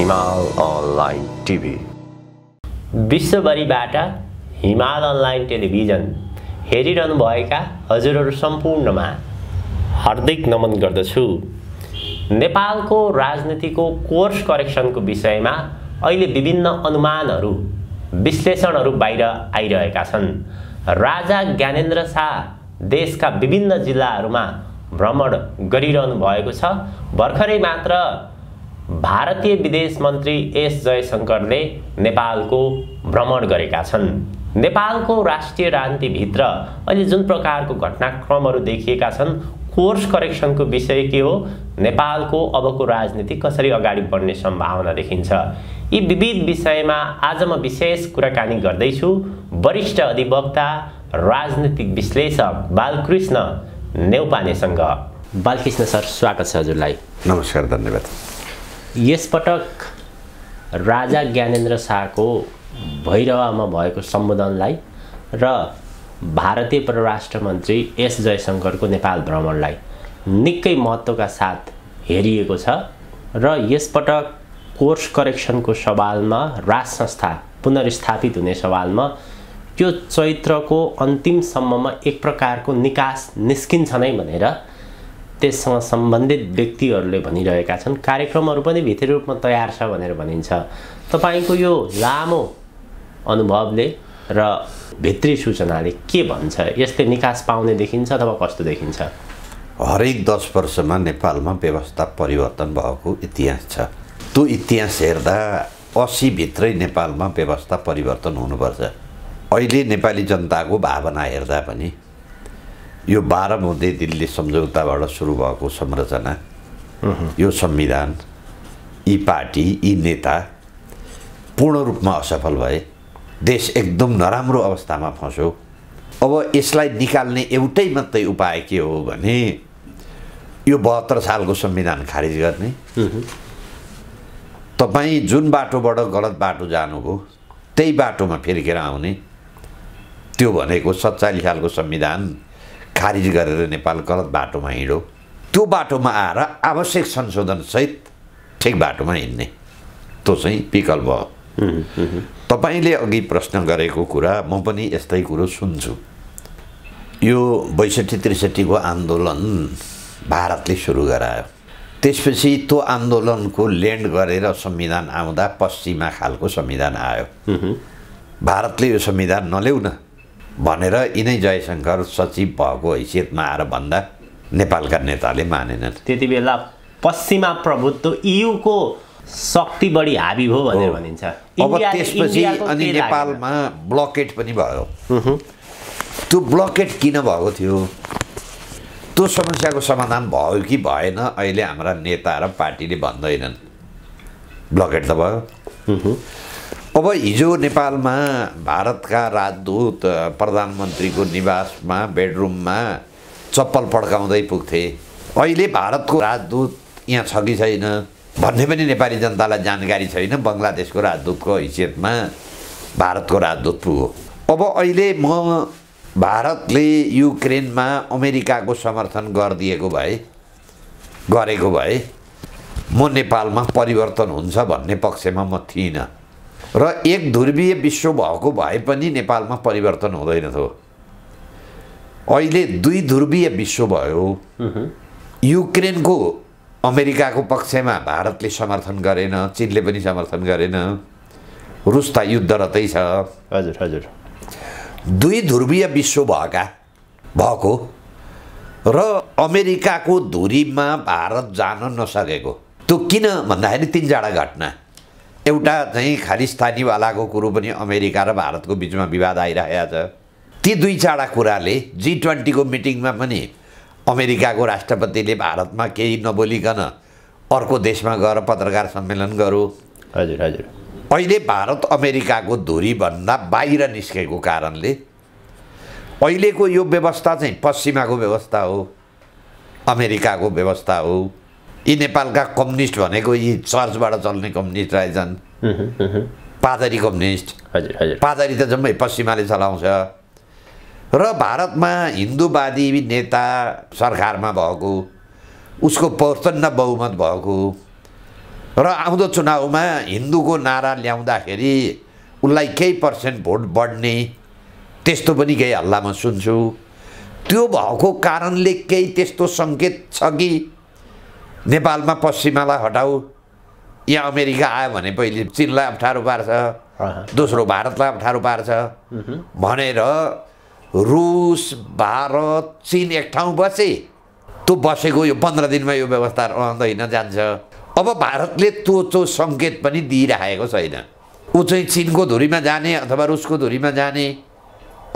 हिमाल online TV विश्वभरिबाट हिमाल online television हेरिरहनुभएका हजुरहरू सम्पूर्णमा हार्दिक नमन गर्दछु नेपालको राजनीतिको कोर्स करेक्सनको विषयमा अहिले विभिन्न अनुमानहरू विश्लेषणहरू बाहिर आइरहेका छन् राजा ज्ञानेन्द्र शाह देशका विभिन्न जिल्लाहरूमा भ्रमण गरिरहनु भएको छ भर्खरै मात्र भारतीय विदेश मन्त्री एस जयशङ्करले नेपालको भ्रमण गरेका छन् नेपालको राष्ट्रिय राजनीतिभित्र अहिले जुन प्रकारको घटनाक्रमहरू देखिएका छन् कोर्स करेक्सनको विषय के हो नेपालको अबको राजनीति कसरी अगाडि बढ्ने सम्भावना देखिन्छ यी विविध विषयमा आज म विशेष कुराकानी गर्दैछु वरिष्ठ अधिवक्ता राजनीतिक विश्लेषक बालकृष्ण नेउपानेसँग बालकृष्ण सर स्वागत छ हजुरलाई नमस्कार धन्यवाद यसपटक राजा ज्ञानेन्द्र शाहको भैरवामा भएको सम्बोधनलाई र भारतीय परराष्ट्र मन्त्री एस जयशङ्करको नेपाल भ्रमणलाई निकै महत्त्वका साथ हेरिएको छ र यसपटक कोर्स करेक्सनको सवालमा राज संस्था पुनर्स्थापित हुने सवालमा त्यो चैत्रको अन्तिमसम्ममा एक प्रकारको निकास निस्किन्छ नै भनेर त्यससँग सम्बन्धित व्यक्तिहरूले भनिरहेका छन् कार्यक्रमहरू पनि भित्री रूपमा तयार छ भनेर भनिन्छ तपाईँको यो लामो अनुभवले र भित्री सूचनाले के भन्छ यस्तै निकास पाउने देखिन्छ अथवा कस्तो देखिन्छ हरेक दस वर्षमा नेपालमा व्यवस्था परिवर्तन भएको इतिहास छ त्यो इतिहास हेर्दा असीभित्रै नेपालमा व्यवस्था परिवर्तन हुनुपर्छ अहिले नेपाली जनताको भावना हेर्दा पनि यो बाह्र मध्य दिल्ली सम्झौताबाट सुरु भएको संरचना यो संविधान यी पार्टी यी नेता पूर्ण रूपमा असफल भए देश एकदम नराम्रो अवस्थामा फस्यो अब यसलाई निकाल्ने एउटै मात्रै उपाय के हो भने यो बहत्तर सालको संविधान खारिज गर्ने तपाईँ जुन बाटोबाट गलत बाटो जानुभयो त्यही बाटोमा फिर्केर आउने त्यो भनेको सत्तालिस सालको संविधान खारिज गरेर नेपाल गलत बाटोमा हिँडो त्यो बाटोमा आएर आवश्यक संशोधनसहित ठिक बाटोमा हिँड्ने त्यो चाहिँ विकल्प हो तपाईँले अघि प्रश्न गरेको कुरा म पनि यस्तै कुरो सुन्छु यो बैसठी त्रिसठीको आन्दोलन भारतले सुरु गरायो त्यसपछि त्यो आन्दोलनको ल्यान्ड गरेर संविधान आउँदा पश्चिमा खालको संविधान आयो भारतले यो संविधान नल्याउन भनेर यिनै जयशङ्कर सचिव भएको हैसियतमा आएर भन्दा नेपालका नेताले मानेनन् त्यति बेला पश्चिमा प्रभुत्व युको शक्ति बढी हाबी हो भनेर भनिन्छ अब त्यसपछि अनि नेपालमा ब्लकेट पनि भयो त्यो ब्लकेट किन भएको थियो त्यो समस्याको समाधान भयो कि भएन अहिले हाम्रा नेता र पार्टीले भन्दैनन् ब्लकेट त भयो अब हिजो नेपालमा भारतका राजदूत प्रधानमन्त्रीको निवासमा बेडरुममा चप्पल पड्काउँदै पुग्थे अहिले भारतको राजदूत यहाँ छ कि छैन भन्ने पनि नेपाली जनतालाई जानकारी छैन बङ्गलादेशको राजदूतको हैसियतमा भारतको राजदूत पुग्यो अब अहिले म भारतले युक्रेनमा अमेरिकाको समर्थन गरिदिएको भए गरेको भए म नेपालमा परिवर्तन हुन्छ भन्ने पक्षमा म थिइनँ र एक ध्रुवीय विश्व भएको भए पनि नेपालमा परिवर्तन हुँदैन थियो अहिले दुई ध्रुवीय विश्व भयो युक्रेनको अमेरिकाको पक्षमा भारतले समर्थन गरेन चिनले पनि समर्थन गरेन रुस त युद्धरतै छ हजुर हजुर दुई ध्रुवीय विश्व भएका भएको र अमेरिकाको धुरीमा भारत जान नसकेको त्यो किन भन्दाखेरि तिनजना घटना एउटा चाहिँ खालिस्तानीवालाको कुरो पनि अमेरिका र भारतको बिचमा विवाद आइरहेको छ ती दुई चारवटा कुराले जी ट्वेन्टीको मिटिङमा पनि अमेरिकाको राष्ट्रपतिले भारतमा केही नबोलिकन अर्को देशमा गएर पत्रकार सम्मेलन गरौँ हजुर हजुर अहिले भारत अमेरिकाको धुरीभन्दा बाहिर निस्केको कारणले अहिलेको यो व्यवस्था चाहिँ पश्चिमाको व्यवस्था हो अमेरिकाको व्यवस्था हो यी नेपालका कम्युनिस्ट भनेको यी चर्चबाट चल्ने कम्युनिस्ट रहेछन् पादरी कम्युनिस्ट हजुर पादरी त जम्मै पश्चिमाले चलाउँछ र भारतमा हिन्दूवादी नेता सरकारमा भएको उसको प्रचण्ड बहुमत भएको र आउँदो चुनावमा हिन्दूको नारा ल्याउँदाखेरि उसलाई केही पर्सेन्ट भोट बढ्ने त्यस्तो पनि केही हल्लामा सुन्छु त्यो भएको कारणले केही त्यस्तो सङ्केत छ कि नेपालमा पश्चिमालाई हटाऊ यहाँ अमेरिका आयो भने पहिले चिनलाई अप्ठ्यारो पार्छ दोस्रो भारतलाई अप्ठ्यारो पार्छ भनेर रुस भारत चिन एक ठाउँ बसे त्यो बसेको यो पन्ध्र दिनमा यो व्यवस्था रहँदैन जान्छ अब भारतले त्यो त्यो सङ्केत पनि दिइराखेको छैन ऊ चाहिँ चिनको धुरीमा जाने अथवा रुसको धुरीमा जाने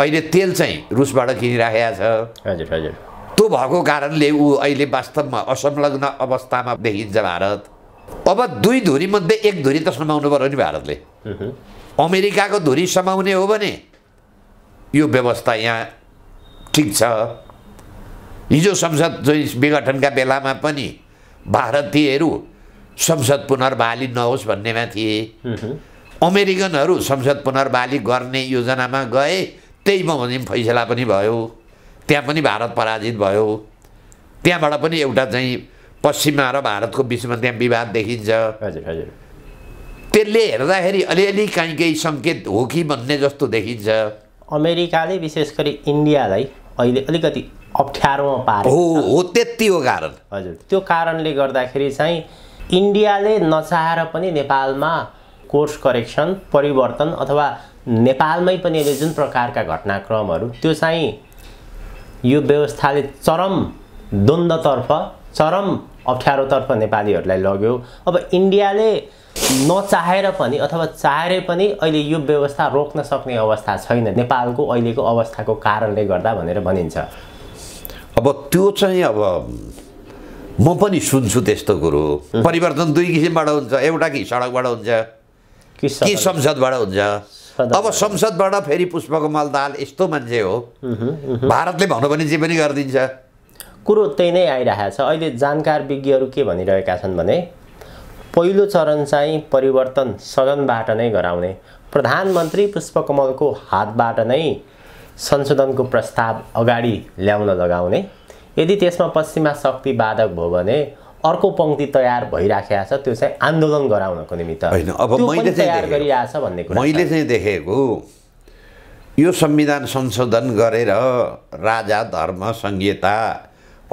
अहिले तेल चाहिँ रुसबाट किनिराखेको छ हजुर हजुर त्यो भएको कारणले ऊ अहिले वास्तवमा असंलग्न अवस्थामा देखिन्छ भारत अब दुई धुरीमध्ये एक धुरी त समाउनु पऱ्यो नि भारतले अमेरिकाको धुरी समाउने हो भने यो व्यवस्था यहाँ ठिक छ हिजो संसद चाहिँ विघटनका बेलामा पनि भारतीयहरू संसद पुनर्बहाली नहोस् भन्नेमा थिए अमेरिकनहरू संसद पुनर्बहाली गर्ने योजनामा गए त्यहीमा भने फैसला पनि भयो त्यहाँ पनि भारत पराजित भयो त्यहाँबाट पनि एउटा चाहिँ पश्चिममा र भारतको बिचमा त्यहाँ विवाद देखिन्छ हजुर हजुर त्यसले हेर्दाखेरि अलिअलि काहीँ केही सङ्केत हो कि भन्ने जस्तो देखिन्छ अमेरिकाले विशेष गरी इन्डियालाई अहिले अलिकति अप्ठ्यारोमा पारे हो हो त्यति हो कारण हजुर त्यो कारणले गर्दाखेरि चाहिँ इन्डियाले नचाहेर पनि नेपालमा कोर्स करेक्सन परिवर्तन अथवा नेपालमै पनि अहिले जुन प्रकारका घटनाक्रमहरू त्यो चाहिँ यो व्यवस्थाले चरम द्वन्द्वतर्फ चरम अप्ठ्यारोतर्फ नेपालीहरूलाई लग्यो अब इन्डियाले नचाहेर पनि अथवा चाहेर पनि अहिले यो व्यवस्था रोक्न सक्ने अवस्था छैन नेपालको अहिलेको अवस्थाको कारणले गर्दा भनेर भनिन्छ अब त्यो चाहिँ अब म पनि सुन्छु त्यस्तो कुरो परिवर्तन दुई किसिमबाट हुन्छ एउटा कि सडकबाट हुन्छ कि संसदबाट हुन्छ अब संसदबाट फेरि पुष्पकमल दाल यस्तो मान्छे हो भारतले भन्नु भने जे पनि गरिदिन्छ कुरो त्यही नै आइरहेको छ अहिले जानकार विज्ञहरू के भनिरहेका छन् भने पहिलो चरण चाहिँ परिवर्तन सदनबाट नै गराउने प्रधानमन्त्री पुष्पकमलको हातबाट नै संशोधनको प्रस्ताव अगाडि ल्याउन लगाउने यदि त्यसमा पश्चिमा शक्ति बाधक भयो भने अर्को पङ्क्ति तयार भइराखेको छ त्यो चाहिँ आन्दोलन गराउनको निमित्त होइन अब मैले तयार छ भन्ने कुरा मैले चाहिँ देखेको यो संविधान संशोधन गरेर राजा धर्म संहिता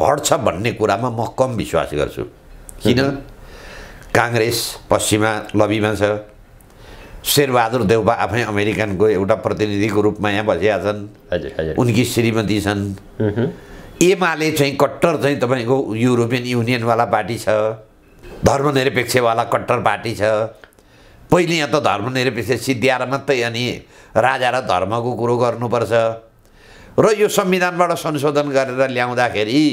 हट्छ भन्ने कुरामा म कम विश्वास गर्छु किन काङ्ग्रेस पश्चिमा लबीमा छ शेरबहादुर देउबा आफै अमेरिकनको एउटा प्रतिनिधिको रूपमा यहाँ बसिया छन् उनकी श्रीमती छन् एमाले चाहिँ कट्टर चाहिँ तपाईँको युरोपियन युनियनवाला पार्टी छ धर्मनिरपेक्षवाला कट्टर पार्टी छ पहिले यहाँ त धर्मनिरपेक्ष सिद्ध्याएर मात्रै अनि राजा र धर्मको कुरो गर्नुपर्छ र यो संविधानबाट संशोधन गरेर ल्याउँदाखेरि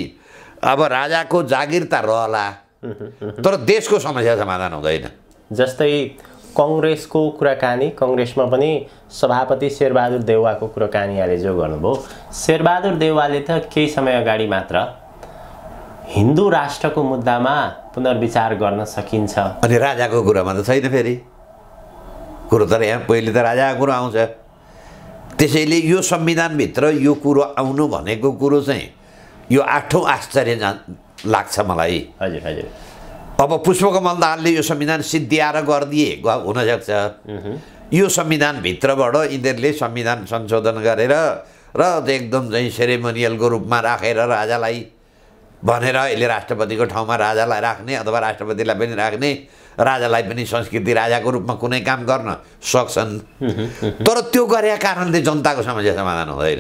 अब राजाको जागिरता रहला तर देशको समस्या समाधान हुँदैन जस्तै कङ्ग्रेसको कुराकानी कङ्ग्रेसमा पनि सभापति शेरबहादुर देउवाको कुराकानी यहाँले जो गर्नुभयो शेरबहादुर देउवाले त केही समय अगाडि मात्र हिन्दू राष्ट्रको मुद्दामा पुनर्विचार गर्न सकिन्छ अनि राजाको कुरामा त छैन फेरि कुरो त यहाँ पहिले त राजाको कुरो आउँछ त्यसैले यो संविधानभित्र यो कुरो आउनु भनेको कुरो चाहिँ यो आठौँ आश्चर्य लाग्छ मलाई हजुर हजुर अब पुष्पकमल दाहालले यो संविधान सिद्ध्याएर गरिदिए हुनसक्छ यो संविधानभित्रबाट यिनीहरूले संविधान संशोधन गरेर र एकदम चाहिँ सेरेमोनियलको रूपमा राखेर रा राजालाई भनेर रा अहिले राष्ट्रपतिको ठाउँमा राजालाई राख्ने अथवा राष्ट्रपतिलाई पनि राख्ने राजालाई पनि संस्कृति राजाको रूपमा कुनै काम गर्न सक्छन् तर त्यो गरेका कारणले जनताको समस्या समाधान हुँदैन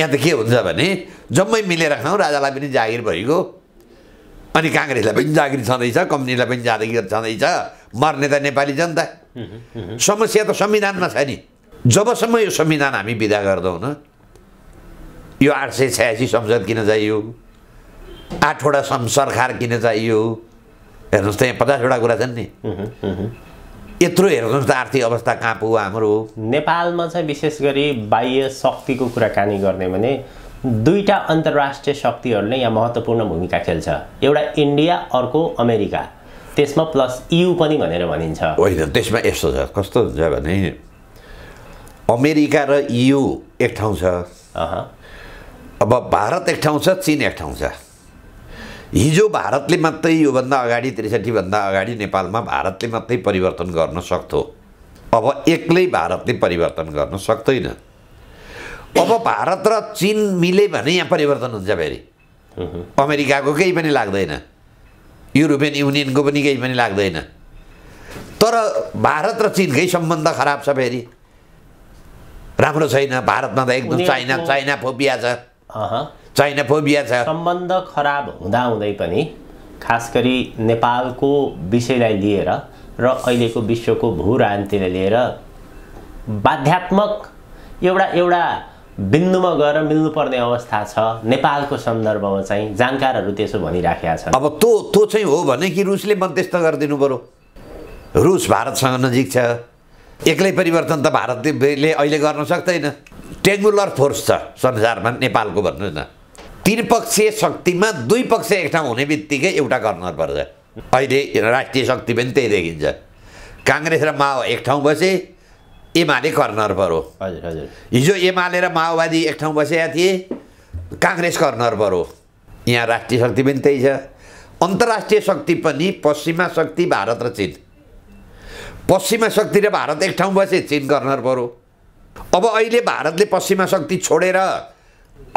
यहाँ त के हुन्छ भने जम्मै मिलेर खाउँ राजालाई पनि जागिर भइगयो अनि काङ्ग्रेसलाई पनि जागिर छँदैछ कम्पनीलाई पनि जागिर छँदैछ मर्ने त नेपाली जनता समस्या त संविधानमा छ नि जबसम्म यो संविधान हामी विदा गर्दैनौँ न यो आठ सय छयासी संसद किन चाहियो आठवटा सरकार किन चाहियो हेर्नुहोस् त यहाँ पचासवटा कुरा छन् नि यत्रो हेर्नुहोस् त आर्थिक अवस्था कहाँ पुग्यो हाम्रो नेपालमा चाहिँ विशेष गरी बाह्य शक्तिको कुराकानी गर्ने भने दुईवटा अन्तर्राष्ट्रिय शक्तिहरूले यहाँ महत्त्वपूर्ण भूमिका खेल्छ एउटा इन्डिया अर्को अमेरिका त्यसमा प्लस यु e पनि भनेर भनिन्छ होइन त्यसमा यस्तो छ कस्तो हुन्छ भने अमेरिका र यु e एक ठाउँ छ अब भारत एक ठाउँ छ चिन एक ठाउँ छ हिजो भारतले मात्रै योभन्दा अगाडि त्रिसठीभन्दा अगाडि नेपालमा भारतले मात्रै परिवर्तन गर्न सक्थ्यो अब एक्लै भारतले परिवर्तन गर्न सक्दैन अब भारत र चिन मिले भने यहाँ परिवर्तन हुन्छ फेरि अमेरिकाको केही पनि लाग्दैन युरोपियन युनियनको पनि केही पनि लाग्दैन तर भारत र चिनकै सम्बन्ध खराब छ फेरि राम्रो छैन भारतमा त एकदम चाइना चाइना फोबिया छ चाइना फोबिया छ सम्बन्ध खराब हुँदा हुँदै पनि खास गरी नेपालको विषयलाई लिएर र अहिलेको विश्वको भू राजनीतिलाई लिएर बाध्यात्मक एउटा एउटा बिन्दुमा गएर मिल्नुपर्ने अवस्था छ नेपालको सन्दर्भमा चाहिँ जानकारहरू त्यसो भनिराखेका छन् अब त्यो त्यो चाहिँ हो भने कि रुसले मध्यस्थ गरिदिनु पऱ्यो रुस भारतसँग नजिक छ एक्लै परिवर्तन त भारतले अहिले गर्न सक्दैन टेङ्गुलर फोर्स छ संसारमा नेपालको भन्नु न त्रिपक्षीय शक्तिमा दुई पक्ष एक ठाउँ हुने बित्तिकै एउटा गर्नुपर्छ पर्छ अहिले राष्ट्रिय शक्ति पनि त्यही देखिन्छ काङ्ग्रेस र माओ एक ठाउँ बसे एमाले कर्नर पऱ्यो हजुर हिजो एमाले र माओवादी एक ठाउँ बसेका थिए काङ्ग्रेस कर्नर पऱ्यो यहाँ राष्ट्रिय शक्ति पनि त्यही छ अन्तर्राष्ट्रिय शक्ति पनि पश्चिमा शक्ति भारत र चिन पश्चिमा शक्ति र भारत एक ठाउँ बसे चिन कर्नर पऱ्यो अब अहिले भारतले पश्चिमा शक्ति छोडेर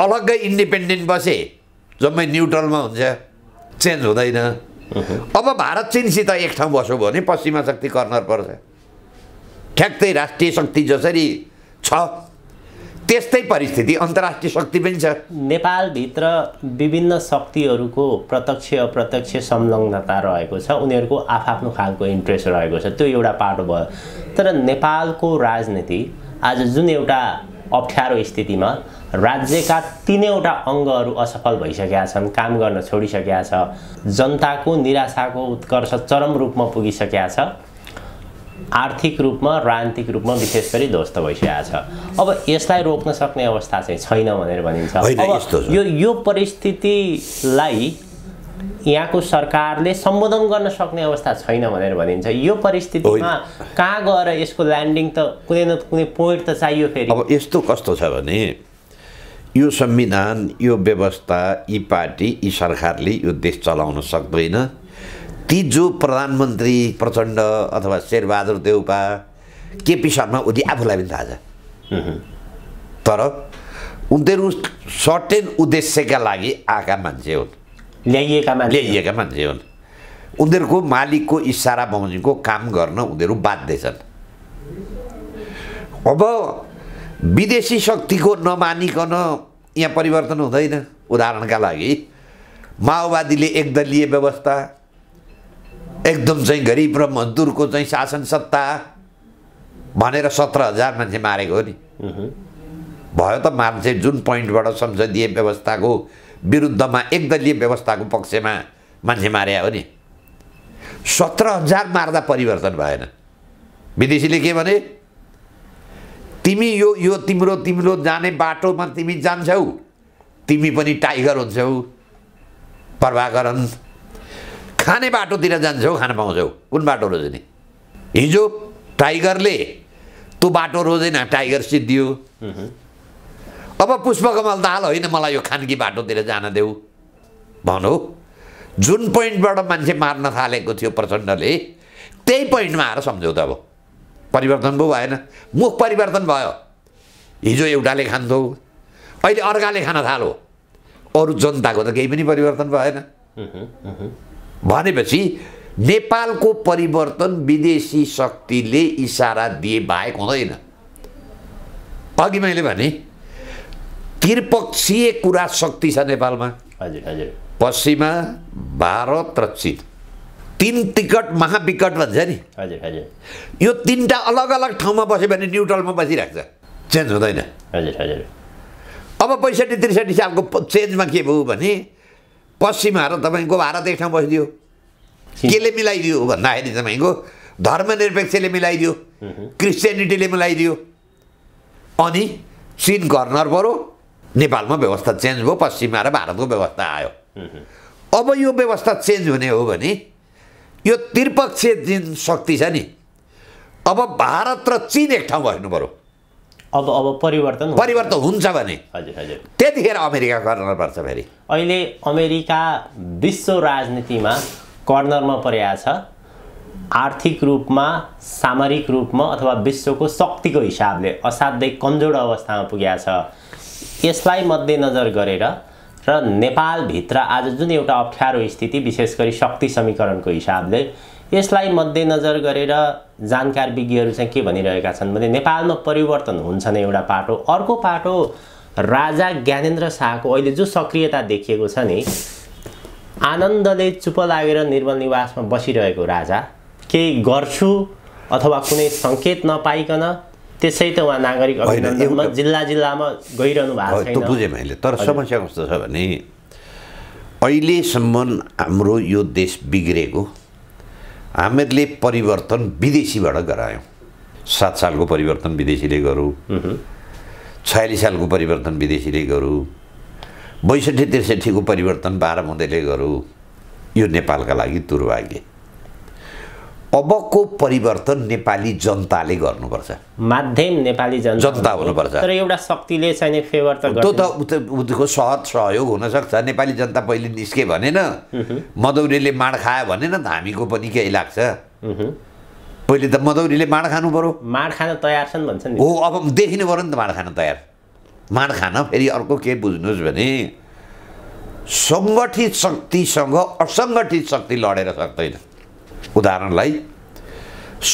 अलग्गै इन्डिपेन्डेन्ट बसे जम्मै न्युट्रलमा हुन्छ चेन्ज हुँदैन अब भारत चिनसित एक ठाउँ बस्यो भने पश्चिमा शक्ति कर्नर पर्छ ठ्याक्कै राष्ट्रिय शक्ति जसरी छ त्यस्तै परिस्थिति अन्तर्राष्ट्रिय शक्ति पनि छ नेपालभित्र विभिन्न शक्तिहरूको प्रत्यक्ष अप्रत्यक्ष संलग्नता रहेको छ उनीहरूको आफआफ्नो खालको इन्ट्रेस्ट रहेको छ त्यो एउटा पाटो भयो तर नेपालको राजनीति आज जुन एउटा अप्ठ्यारो स्थितिमा राज्यका तिनैवटा अङ्गहरू असफल भइसकेका छन् काम गर्न छोडिसकेका छ जनताको निराशाको उत्कर्ष चरम रूपमा पुगिसकेका छ आर्थिक रूपमा राजनीतिक रूपमा विशेष गरी ध्वस्त भइसकेको छ अब यसलाई रोक्न सक्ने अवस्था चाहिँ छैन भनेर भनिन्छ यो यो परिस्थितिलाई यहाँको सरकारले सम्बोधन गर्न सक्ने अवस्था छैन भनेर भनिन्छ यो परिस्थितिमा कहाँ गएर यसको ल्यान्डिङ त कुनै न कुनै पोइन्ट त चाहियो फेरि अब यस्तो कस्तो छ भने यो संविधान यो व्यवस्था यी पार्टी यी सरकारले यो देश चलाउन सक्दैन ती जो प्रधानमन्त्री प्रचण्ड अथवा शेरबहादुर देउपा केपी शर्मा ओली आफूलाई पनि थाहा छ तर उनीहरू सर्टेन उद्देश्यका लागि आएका मान्छे हुन् ल्याइएका मान्छे ल्याइएका मान्छे हुन् उनीहरूको मालिकको इसारा बमोजिमको काम गर्न उनीहरू बाध्य छन् अब विदेशी शक्तिको नमानिकन यहाँ परिवर्तन हुँदैन उदाहरणका लागि माओवादीले एकदलीय व्यवस्था एकदम चाहिँ गरिब र मजदुरको चाहिँ शासन सत्ता भनेर सत्र हजार मान्छे मारेको हो नि भयो त मान्छे जुन पोइन्टबाट संसदीय व्यवस्थाको विरुद्धमा एकदलीय व्यवस्थाको पक्षमा मान्छे मारे हो नि सत्र हजार मार्दा परिवर्तन भएन विदेशीले के भने तिमी यो यो तिम्रो तिम्रो जाने बाटोमा तिमी जान्छौ तिमी पनि टाइगर हुन्छौ प्रभाकरण खाने बाटोतिर जान्छौ खान पाउँछौ कुन बाटो रोज्ने हिजो टाइगरले त्यो बाटो रोजेन टाइगर सिद्धियो अब पुष्पकमल दाल होइन मलाई यो खानकी बाटोतिर जान देऊ भनौ जुन पोइन्टबाट मान्छे मार्न थालेको थियो प्रचण्डले त्यही पोइन्टमा आएर सम्झौ त अब परिवर्तन पो भएन मुख परिवर्तन भयो हिजो एउटाले खान्थ्यो अहिले अर्काले खान थालो अरू जनताको त केही पनि परिवर्तन भएन भनेपछि नेपालको परिवर्तन विदेशी शक्तिले इसारा दिए बाहेक हुँदैन अघि मैले भने त्रिपक्षीय कुरा शक्ति छ नेपालमा हजुर हजुर पश्चिमा भारत र चिन तिन टिकट महाविकट भन्छ नि हजुर हजुर यो तिनवटा अलग अलग ठाउँमा बस्यो भने न्युट्रलमा बसिरहेको छ चेन्ज हुँदैन हजुर हजुर अब पैँसठी त्रिसठी सालको चेन्जमा के भयो भने पश्चिम भारत तपाईँको भारत एक ठाउँ बसिदियो केले मिलाइदियो भन्दाखेरि तपाईँको धर्मनिरपेक्षले मिलाइदियो क्रिस्चियनिटीले मिलाइदियो अनि चिन कर्नर पऱ्यो नेपालमा व्यवस्था चेन्ज भयो पश्चिम आएर भारतको व्यवस्था आयो अब यो व्यवस्था चेन्ज हुने हो भने यो त्रिपक्षीय जुन शक्ति छ नि अब भारत र चिन एक ठाउँ बस्नु पऱ्यो अब अब परिवर्तन परिवर्तन हुन्छ भने हजुर हजुर त्यतिखेर अमेरिका कर्नर पर्छ फेरि अहिले अमेरिका विश्व राजनीतिमा कर्नरमा परेका छ आर्थिक रूपमा सामरिक रूपमा अथवा विश्वको शक्तिको हिसाबले असाध्यै कमजोर अवस्थामा पुगेको छ यसलाई मध्यनजर गरेर र नेपालभित्र आज जुन एउटा अप्ठ्यारो स्थिति विशेष गरी शक्ति समीकरणको हिसाबले यसलाई मध्यनजर गरेर जानकार विज्ञहरू चाहिँ के भनिरहेका छन् भने नेपालमा परिवर्तन हुन्छ नै एउटा पाटो अर्को पाटो राजा ज्ञानेन्द्र शाहको अहिले जो सक्रियता देखिएको छ नि आनन्दले चुप लागेर निर्मल निवासमा बसिरहेको राजा केही गर्छु अथवा कुनै सङ्केत नपाइकन त्यसै त उहाँ नागरिक अभिनन्दनमा जिल्ला जिल्लामा गइरहनु भएको छैन बुझेँ मैले तर समस्या कस्तो छ भने अहिलेसम्म हाम्रो यो देश बिग्रेको हामीहरूले परिवर्तन विदेशीबाट गरायौँ सात सालको परिवर्तन विदेशीले गरौँ छयालिस सालको परिवर्तन विदेशीले गरौँ बैसठी त्रिसठीको परिवर्तन बाह्र मुदैले गरौँ यो नेपालका लागि दुर्भाग्य अबको परिवर्तन नेपाली जनताले गर्नुपर्छ माध्यम नेपाली जनता जनता हुनुपर्छ तर एउटा शक्तिले चाहिँ फेभर त त्यो त उसको सहज सहयोग हुनसक्छ नेपाली जनता पहिले निस्के भनेन मदौरीले माड खायो भनेन त हामीको पनि केही लाग्छ पहिले त मदौरीले माड खानु पर्यो माड खान तयार छन् भन्छन् हो अब देखिनु पऱ्यो नि त माड खान तयार माड खान फेरि अर्को के बुझ्नुहोस् भने सङ्गठित शक्तिसँग असङ्गठित शक्ति लडेर सक्दैन उदाहरणलाई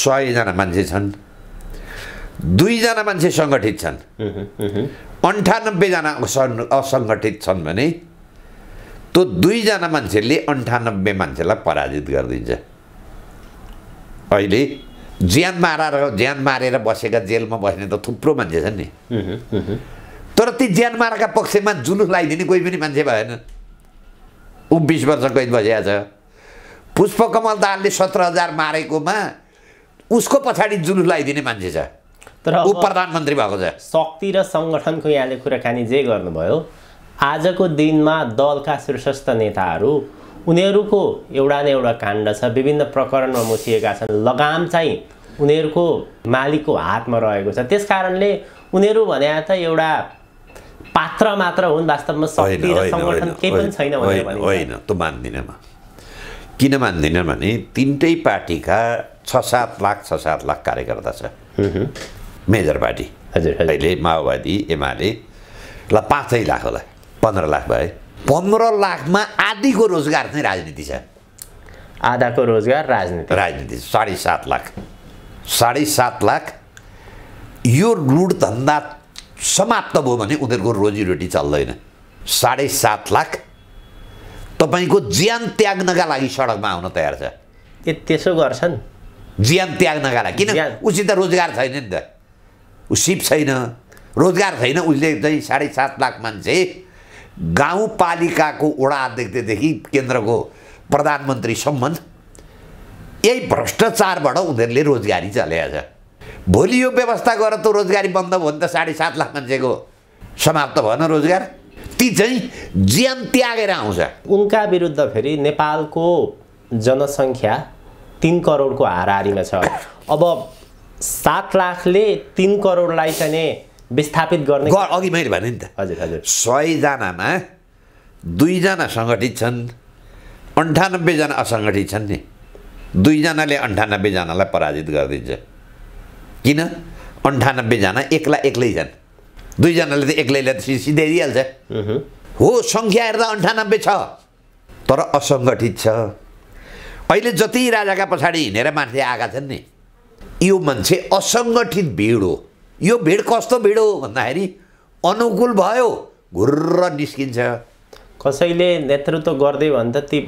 सयजना मान्छे छन् दुईजना मान्छे सङ्गठित छन् अन्ठानब्बेजना असङ्गठित छन् भने त्यो दुईजना मान्छेले अन्ठानब्बे मान्छेलाई पराजित गरिदिन्छ अहिले ज्यान मारेर ज्यान मारेर बसेका जेलमा बस्ने त थुप्रो मान्छे छन् नि तर ती ज्यान मारेका पक्षमा जुलुस लगाइदिने कोही पनि मान्छे भएन ऊ बिस वर्ष कैद बसिया छ पुष्पकमल दालले सत्र हजार मारेकोमा उसको पछाडि जुलुस लगाइदिने मान्छे छ तर ऊ प्रधानमन्त्री भएको छ शक्ति र सङ्गठनको यहाँले कुराकानी जे गर्नुभयो आजको दिनमा दलका शीर्षस्थ नेताहरू उनीहरूको एउटा न एउटा काण्ड छ विभिन्न प्रकरणमा मुछिएका छन् लगाम चाहिँ उनीहरूको मालिकको हातमा रहेको छ त्यस कारणले उनीहरू भने त एउटा पात्र मात्र हुन् वास्तवमा शक्ति र सङ्गठन केही पनि छैन होइन त्यो मान्दिनँ म किन मान्दिनँ भने तिनटै पार्टीका छ सात लाख छ सात लाख कार्यकर्ता छ मेजर पार्टी हजुर अहिले माओवादी एमाले ल पाँचै लाख होला पन्ध्र लाख भए पन्ध्र लाखमा आधीको रोजगार चाहिँ राजनीति छ आधाको रोजगार राजनीति राजनीति साढे सात लाख साढे सात लाख यो रुड धन्दा समाप्त भयो भने उनीहरूको रोजीरोटी चल्दैन साढे सात लाख तपाईँको ज्यान त्याग्नका लागि सडकमा आउन तयार छ ए त्यसो गर्छन् ज्यान त्याग्नका लागि किन उसित रोजगार छैन नि त ऊ सिप छैन रोजगार छैन उसले चाहिँ साढे सात लाख मान्छे गाउँपालिकाको वडा अध्यक्षदेखि केन्द्रको प्रधानमन्त्रीसम्म यही भ्रष्टाचारबाट उनीहरूले रोजगारी चल्याएको छ भोलि यो व्यवस्था गरेर त रोजगारी बन्द भयो भने त साढे सात लाख मान्छेको समाप्त भएन रोजगार ती चाहिँ ज्यान त्यागेर आउँछ उनका विरुद्ध फेरि नेपालको जनसङ्ख्या तिन करोडको हारिमा छ अब सात लाखले तिन करोडलाई चाहिँ विस्थापित गर्ने अघि मैले भने नि त हजुर हजुर सयजनामा दुईजना सङ्गठित छन् अन्ठानब्बेजना असङ्गठित छन् नि दुईजनाले अन्ठानब्बेजनालाई पराजित गरिदिन्छ किन अन्ठानब्बेजना एक्ला एक्लै छन् दुईजनाले त एक्लैले त सिधाइदिइहाल्छ हो सङ्ख्या हेर्दा अन्ठानब्बे छ तर असङ्गठित छ अहिले जति राजाका पछाडि हिँडेर मान्छे आएका छन् नि यो मान्छे असङ्गठित भिड हो यो भिड कस्तो भिड हो भन्दाखेरि अनुकूल भयो घुर्र निस्किन्छ कसैले नेतृत्व गर्दै भने त ती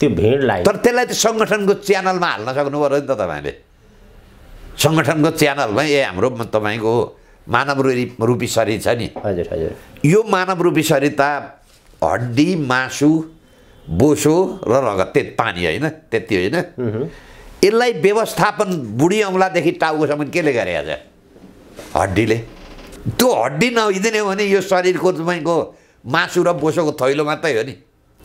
त्यो भिडलाई तर त्यसलाई त सङ्गठनको च्यानलमा हाल्न सक्नु पऱ्यो नि त तपाईँले सङ्गठनको च्यानलमै ए हाम्रो तपाईँको मानव रूपी शरीर छ नि हजुर हजुर यो मानव रूपी शरीर त हड्डी मासु बोसो र रगत पानी होइन त्यति होइन यसलाई व्यवस्थापन बुढी औँलादेखि टाउकोसम्म केले गरे आज हड्डीले त्यो हड्डी नहोइदिने भने यो शरीरको तपाईँको मासु र बोसोको थैलो मात्रै हो नि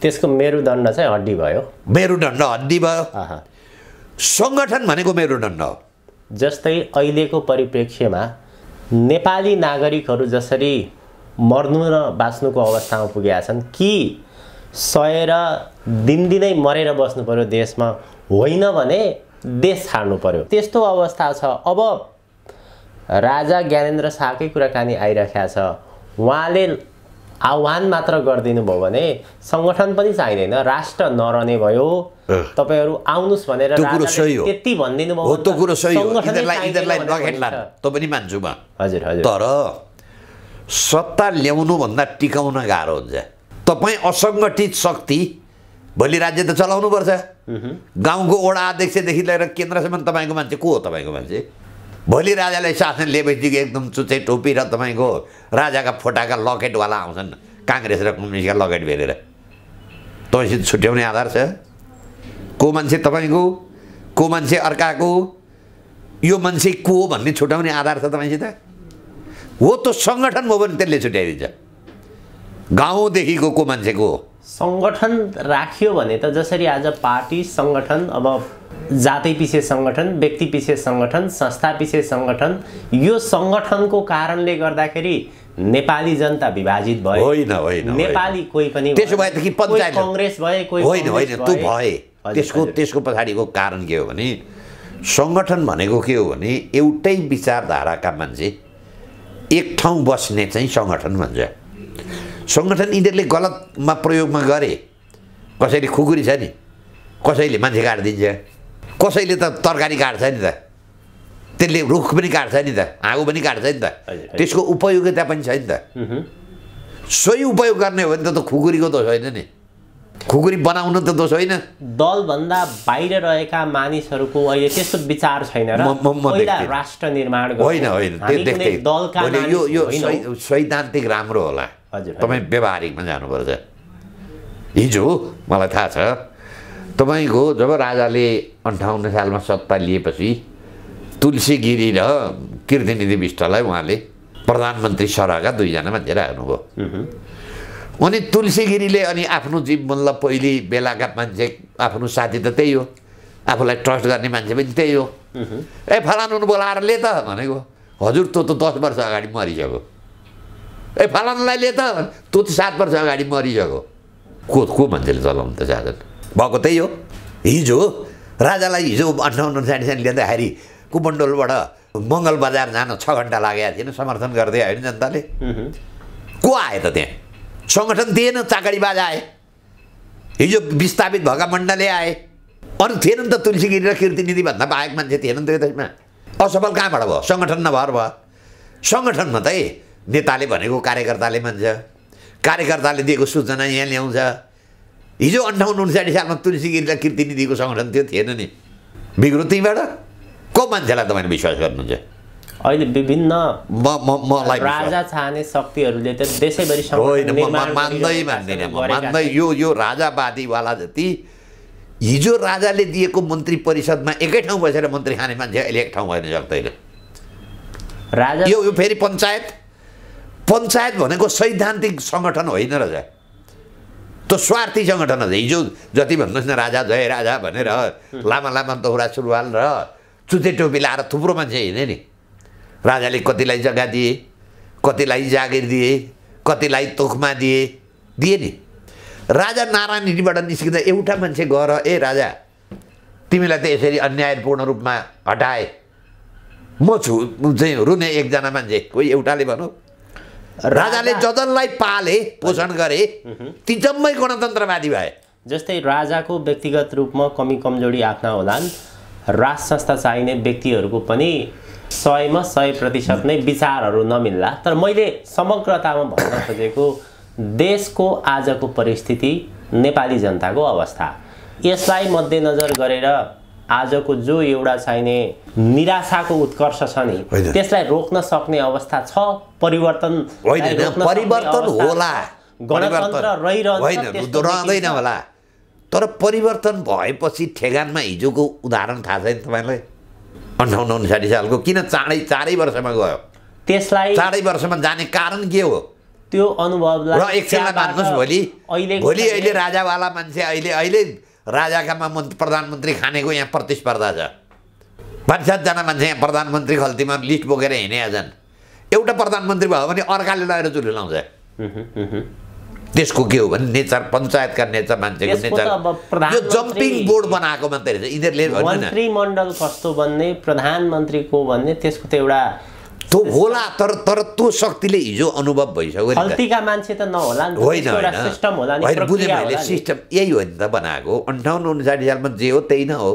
त्यसको मेरुदण्ड चाहिँ हड्डी भयो मेरुदण्ड हड्डी भयो सङ्गठन भनेको मेरुदण्ड हो जस्तै अहिलेको परिप्रेक्ष्यमा नेपाली नागरिकहरू जसरी मर्नु र बाँच्नुको अवस्थामा पुगेका छन् कि सहेर दिनदिनै मरेर बस्नु पऱ्यो देशमा होइन भने देश छाड्नु पऱ्यो त्यस्तो अवस्था छ अब राजा ज्ञानेन्द्र शाहकै कुराकानी आइरहेको छ उहाँले आह्वान मात्र गरिदिनु भयो भने सङ्गठन पनि चाहिँदैन राष्ट्र नरहने भयो तपाईँहरू आउनुहोस् भनेर त्यति भनिदिनु भयो त्यो कुरो सही हो यिनीहरूलाई त पनि मान्छु म हजुर हजुर तर सत्ता ल्याउनुभन्दा टिकाउन गाह्रो हुन्छ तपाईँ असङ्गठित शक्ति भोलि राज्य त चलाउनुपर्छ गाउँको वडा अध्यक्षदेखि लिएर केन्द्रसम्म तपाईँको मान्छे को हो तपाईँको मान्छे भोलि राजालाई शासन लिएपछि एकदम चुच्चे टोपी र तपाईँको राजाका फोटाका लकेटवाला आउँछन् काङ्ग्रेस र कम्युनिस्टका लकेट भेरेर तपाईँसित छुट्याउने आधार छ को मान्छे तपाईँको को मान्छे अर्काको यो मान्छे को भन्ने छुट्याउने आधार छ तपाईँसित हो त सङ्गठन भयो भने त्यसले छुट्याइदिन्छ गाउँदेखिको को मान्छेको हो सङ्गठन राख्यो भने त जसरी आज पार्टी सङ्गठन अब जाति पिछे सङ्गठन व्यक्ति पिछे सङ्गठन संस्था पिछे सङ्गठन यो सङ्गठनको कारणले गर्दाखेरि नेपाली जनता विभाजित भयो होइन होइन नेपाली कोही पनि त्यसो भएदेखि पञ्चायत कङ्ग्रेस भए कोही होइन होइन त्यो भए त्यसको त्यसको पछाडिको कारण के हो भने सङ्गठन भनेको के हो भने एउटै विचारधाराका मान्छे एक ठाउँ बस्ने चाहिँ सङ्गठन भन्छ सङ्गठन यिनीहरूले गलतमा प्रयोगमा गरे कसैले खुकुरी छ नि कसैले मान्छे काटिदिन्छ कसैले त तरकारी काट्छ नि त त्यसले रुख पनि काट्छ नि त आगो पनि काट्छ नि त त्यसको उपयोगिता पनि छ नि त सोही उपयोग गर्ने हो भने त खुकुरीको दोष होइन नि खुकुरी बनाउनु त दोष होइन दलभन्दा बाहिर रहेका मानिसहरूको अहिले त्यस्तो विचार छैन राष्ट्र निर्माण होइन होइन सैद्धान्तिक राम्रो होला हजुर तपाईँ व्यवहारिकमा जानुपर्छ हिजो मलाई थाहा छ तपाईँको जब राजाले अन्ठाउन्न सालमा सत्ता लिएपछि तुलसी गिरी र किर्तिनिधि विष्टलाई उहाँले प्रधानमन्त्री सरहका दुईजना मान्छे राख्नुभयो अनि तुलसी गिरीले अनि आफ्नो जीव मतलब पहिले बेलाका मान्छे आफ्नो साथी त त्यही हो आफूलाई ट्रस्ट गर्ने मान्छे पनि त्यही हो ए फलानु बोलाएर ले त भनेको हजुर तँ त दस वर्ष अगाडि मरिसक्यो ए फलानालाई लिए त तँ त सात वर्ष अगाडि मरिसक्यो को को मान्छेले चलाउनु त साधन भएको त्यही हो हिजो राजालाई हिजो अन्ठाउन्न साठी साठी ल्याउँदाखेरि कुमण्डोलबाट मङ्गल बजार जान छ घन्टा लागेको थिएन समर्थन गर्दै होइन जनताले को आयो त त्यहाँ सङ्गठन थिएन बाजा आए हिजो विस्थापित भएका मण्डले आए अरू थिएन नि त तुलसीगिरी र कीर्तिनिधि बाहेक मान्छे थिएन नि त त्यसमा असफल कहाँबाट भयो सङ्गठन नभएर भयो सङ्गठनमा त नेताले भनेको कार्यकर्ताले मान्छ कार्यकर्ताले दिएको सूचना यहाँ ल्याउँछ हिजो अन्ठाउन्न उन्साठी सालमा तुलसी गिरीलाई कृतिनिधिको निधिको सङ्गठन त्यो थिएन नि बिग्रो त्यहीँबाट को मान्छेलाई तपाईँले विश्वास गर्नुहुन्छ अहिले विभिन्न राजा छाने शक्तिहरूले त देशैभरि होइन मान्दै मान्दैन म मान्दै यो यो राजावादीवाला जति हिजो राजाले दिएको मन्त्री परिषदमा एकै ठाउँ बसेर मन्त्री खाने मान्छे अहिले एक ठाउँ भएन सक्दैन राजा यो फेरि पञ्चायत पञ्चायत भनेको सैद्धान्तिक सङ्गठन होइन रहेछ त्यो स्वार्थी सङ्गठन हो हिजो जति भन्नुहोस् न राजा जय राजा भनेर लामा लामा दौरा सुरुवाल र चुते टोपी लाएर थुप्रो मान्छे हिँडे नि राजाले कतिलाई जग्गा दिए कतिलाई जागिर दिए कतिलाई तोखमा दिए दिए नि राजा नारायण हिँडीबाट निस्किँदा एउटा मान्छे गएर ए राजा तिमीलाई त यसरी अन्यायपूर्ण रूपमा हटाए म छु चाहिँ रुने एकजना मान्छे कोही एउटाले भनौँ राजाले जजनलाई पाले पोषण गरे ती जम्मै गणतन्त्रवादी भए जस्तै राजाको व्यक्तिगत रूपमा कमी कमजोरी आफ्ना होलान् राज संस्था चाहिने व्यक्तिहरूको पनि सयमा सय प्रतिशत नै विचारहरू नमिल्ला तर मैले समग्रतामा भन्न खोजेको देशको आजको परिस्थिति नेपाली जनताको अवस्था यसलाई मध्यनजर गरेर आजको जो एउटा चाहिने निराशाको उत्कर्ष छ नि त्यसलाई रोक्न सक्ने अवस्था छ परिवर्तन परिवर्तन होला गणतन्त्र रहँदैन होला तर परिवर्तन भएपछि ठेगानमा हिजोको उदाहरण थाहा छैन तपाईँलाई अन्ठाउन्न उन्साठी सालको किन चाँडै चारै वर्षमा गयो त्यसलाई चारै वर्षमा जाने कारण के हो त्यो अनुभवलाई र एकछिनलाई मान्नुहोस् भोलि भोलि अहिले राजावाला मान्छे अहिले अहिले राजाकामा मन्त्री प्रधानमन्त्री खानेको यहाँ प्रतिस्पर्धा छ पाँच सातजना मान्छे यहाँ प्रधानमन्त्री खल्तीमा लिस्ट बोकेर हिँडे छन् एउटा प्रधानमन्त्री भयो भने अर्काले लगाएर चुली लाउँछ त्यसको के हो भने नेचर पञ्चायतका नेचर मान्छेको नेचर यो जम्पिङ बोर्ड बनाएको मात्रै रहेछ यिनीहरूले मन्त्रीमण्डल कस्तो भन्ने प्रधानमन्त्रीको भन्ने त्यसको त एउटा होला तर तर त्यो शक्तिले हिजो अनुभव भइसक्यो होइन होइन बुझेँ मैले सिस्टम यही हो नि त बनाएको अन्ठाउन्न उन्साठी सालमा जे हो त्यही नै हो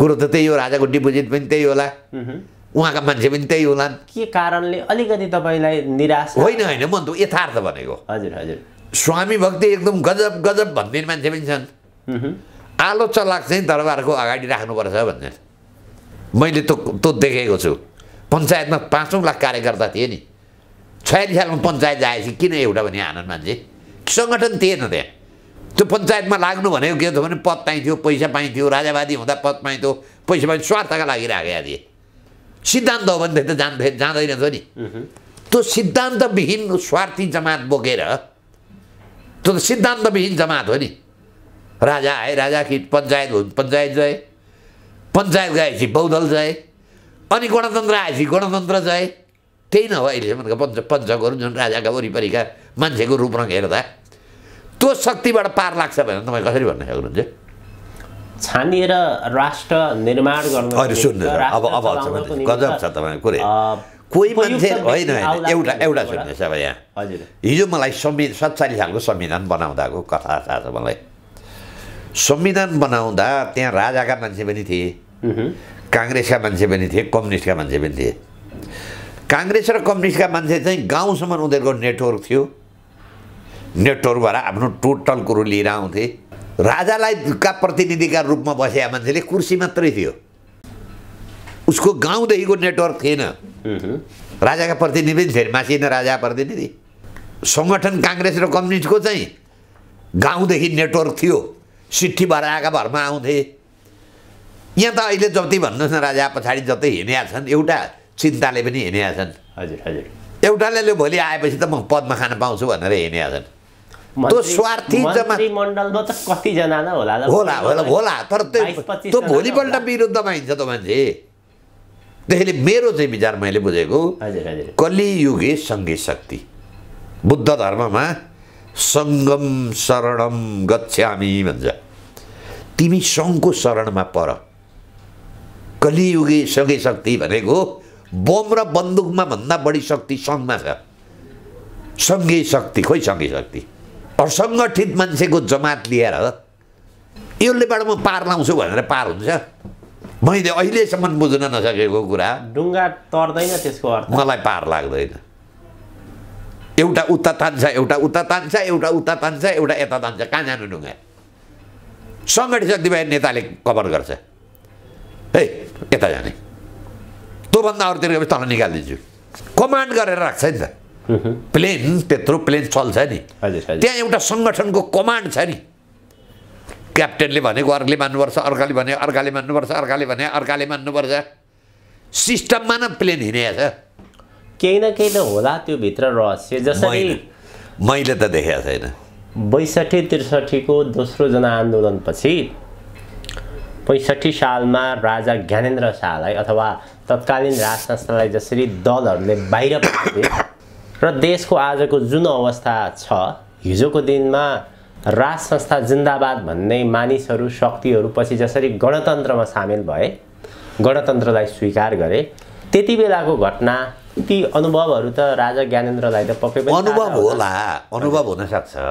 कुरो त त्यही हो राजाको डिपोजिट पनि त्यही होला उहाँका मान्छे पनि त्यही होला के कारणले अलिकति तपाईँलाई निराश होइन होइन म त यथार्थ भनेको हजुर हजुर स्वामी भक्ति एकदम गजब गजब भन्ने मान्छे पनि छन् आलो चलाक चाहिँ दरबारको अगाडि राख्नुपर्छ भन्ने मैले त्यो त्यो देखेको छु पञ्चायतमा पाँचौँ लाख कार्यकर्ता थिए नि छयालिस सालमा पञ्चायत जाएपछि किन एउटा भने आनन्द मान्छे सङ्गठन थिएन त्यहाँ त्यो पञ्चायतमा लाग्नु भनेको के थियो भने पद पाइन्थ्यो पैसा पाइन्थ्यो राजावादी हुँदा पद पाइन्थ्यो पैसा पाइन्थ्यो स्वार्थका लागि राखेका थिए सिद्धान्त हो भने त जान्थे जाँदैन थियो नि त्यो सिद्धान्तविहीन स्वार्थी जमात बोकेर त्यो त सिद्धान्तविहीन जमात हो नि राजा आए राजा कि पञ्चायत हुन् पञ्चायत जाए पञ्चायत गएपछि बौद्धल जाए अनि गणतन्त्र आएपछि गणतन्त्र चाहिँ त्यही नभए हो अहिलेसम्मका पञ्च पञ्चकहरू जुन राजाका वरिपरिका मान्छेको रूप रूपरङ हेर्दा त्यो शक्तिबाट पार लाग्छ भनेर तपाईँ कसरी भन्न सक्नुहुन्छ छानिएर राष्ट्र निर्माण गर्नु अब अब गजब छ तपाईँको कुरै कोही मान्छे होइन होइन एउटा एउटा सुन्नुहोस् अब यहाँ हिजो मलाई संवि सत्तालिस सालको संविधान बनाउँदाको कथा थाहा छ मलाई संविधान बनाउँदा त्यहाँ राजाका मान्छे पनि थिए काङ्ग्रेसका मान्छे पनि थिए कम्युनिस्टका मान्छे पनि थिए काङ्ग्रेस र कम्युनिस्टका मान्छे चाहिँ गाउँसम्म उनीहरूको नेटवर्क थियो नेटवर्कबाट आफ्नो टोटल कुरो लिएर आउँथे राजालाई का प्रतिनिधिका रूपमा बसेका मान्छेले कुर्सी मात्रै थियो उसको गाउँदेखिको नेटवर्क थिएन राजाका प्रतिनिधि पनि थिएन मासिएन राजा प्रतिनिधि सङ्गठन काङ्ग्रेस र कम्युनिस्टको चाहिँ गाउँदेखि नेटवर्क थियो सिट्ठी भएर आएका भरमा आउँथे यहाँ त अहिले जति भन्नुहोस् न राजा पछाडि जति हिँडेका छन् एउटा चिन्ताले पनि हिँडेका छन् हजुर हजुर एउटाले लो भोलि आएपछि त म पदमा खान पाउँछु भनेर हिँडेका छन् त्यो स्वार्थी जमा होला होला होला होला तर त्यो त्यो भोलिपल्ट विरुद्धमा हिँड्छ त मान्छे त्यसैले मेरो चाहिँ विचार मैले बुझेको कलियुगे सङ्घे शक्ति बुद्ध धर्ममा सङ्गम शरणम गच्छामी भन्छ तिमी सङ्घको शरणमा पर कलियुगी सँगै शक्ति भनेको बम र बन्दुकमा भन्दा बढी शक्ति सङ्घमा छ सँगै शक्ति खोइ सँगै शक्ति असङ्गठित मान्छेको जमात लिएर यसलेबाट म पार लाउँछु भनेर पार हुन्छ मैले अहिलेसम्म बुझ्न नसकेको कुरा डुङ्गा तर्दैन त्यसको अर्थ मलाई पार लाग्दैन एउटा उता तान्छ एउटा उता तान्छ एउटा उता तान्छ एउटा यता तान्छ कहाँ जानु ढुङ्गा सङ्गठित शक्ति नेताले कभर गर्छ है यता जाने तँभन्दा अरू तिर्ने तल निकालिदिन्छु कमान्ड गरेर राख्छ नि त प्लेन त्यत्रो प्लेन चल्छ नि त्यहाँ एउटा सङ्गठनको कमान्ड छ नि क्याप्टेनले भनेको अर्काले मान्नुपर्छ अर्काले भने अर्काले मान्नुपर्छ अर्काले भने अर्काले मान्नुपर्छ सिस्टममा न प्लेन हिँडेको छ केही न केही त होला त्यो भित्र रहस्य जसरी मैले त देखेको छैन बैसठी त्रिसठीको दोस्रो जनआन्दोलनपछि पैँसठी सालमा राजा ज्ञानेन्द्र शाहलाई अथवा तत्कालीन राज संस्थालाई जसरी दलहरूले बाहिर पठाए र देशको आजको जुन अवस्था छ हिजोको दिनमा राज संस्था जिन्दाबाद भन्ने मानिसहरू शक्तिहरू पछि जसरी गणतन्त्रमा सामेल भए गणतन्त्रलाई स्वीकार गरे त्यति बेलाको घटना ती अनुभवहरू त राजा ज्ञानेन्द्रलाई त पक्कै पनि अनुभव होला अनुभव हुनसक्छ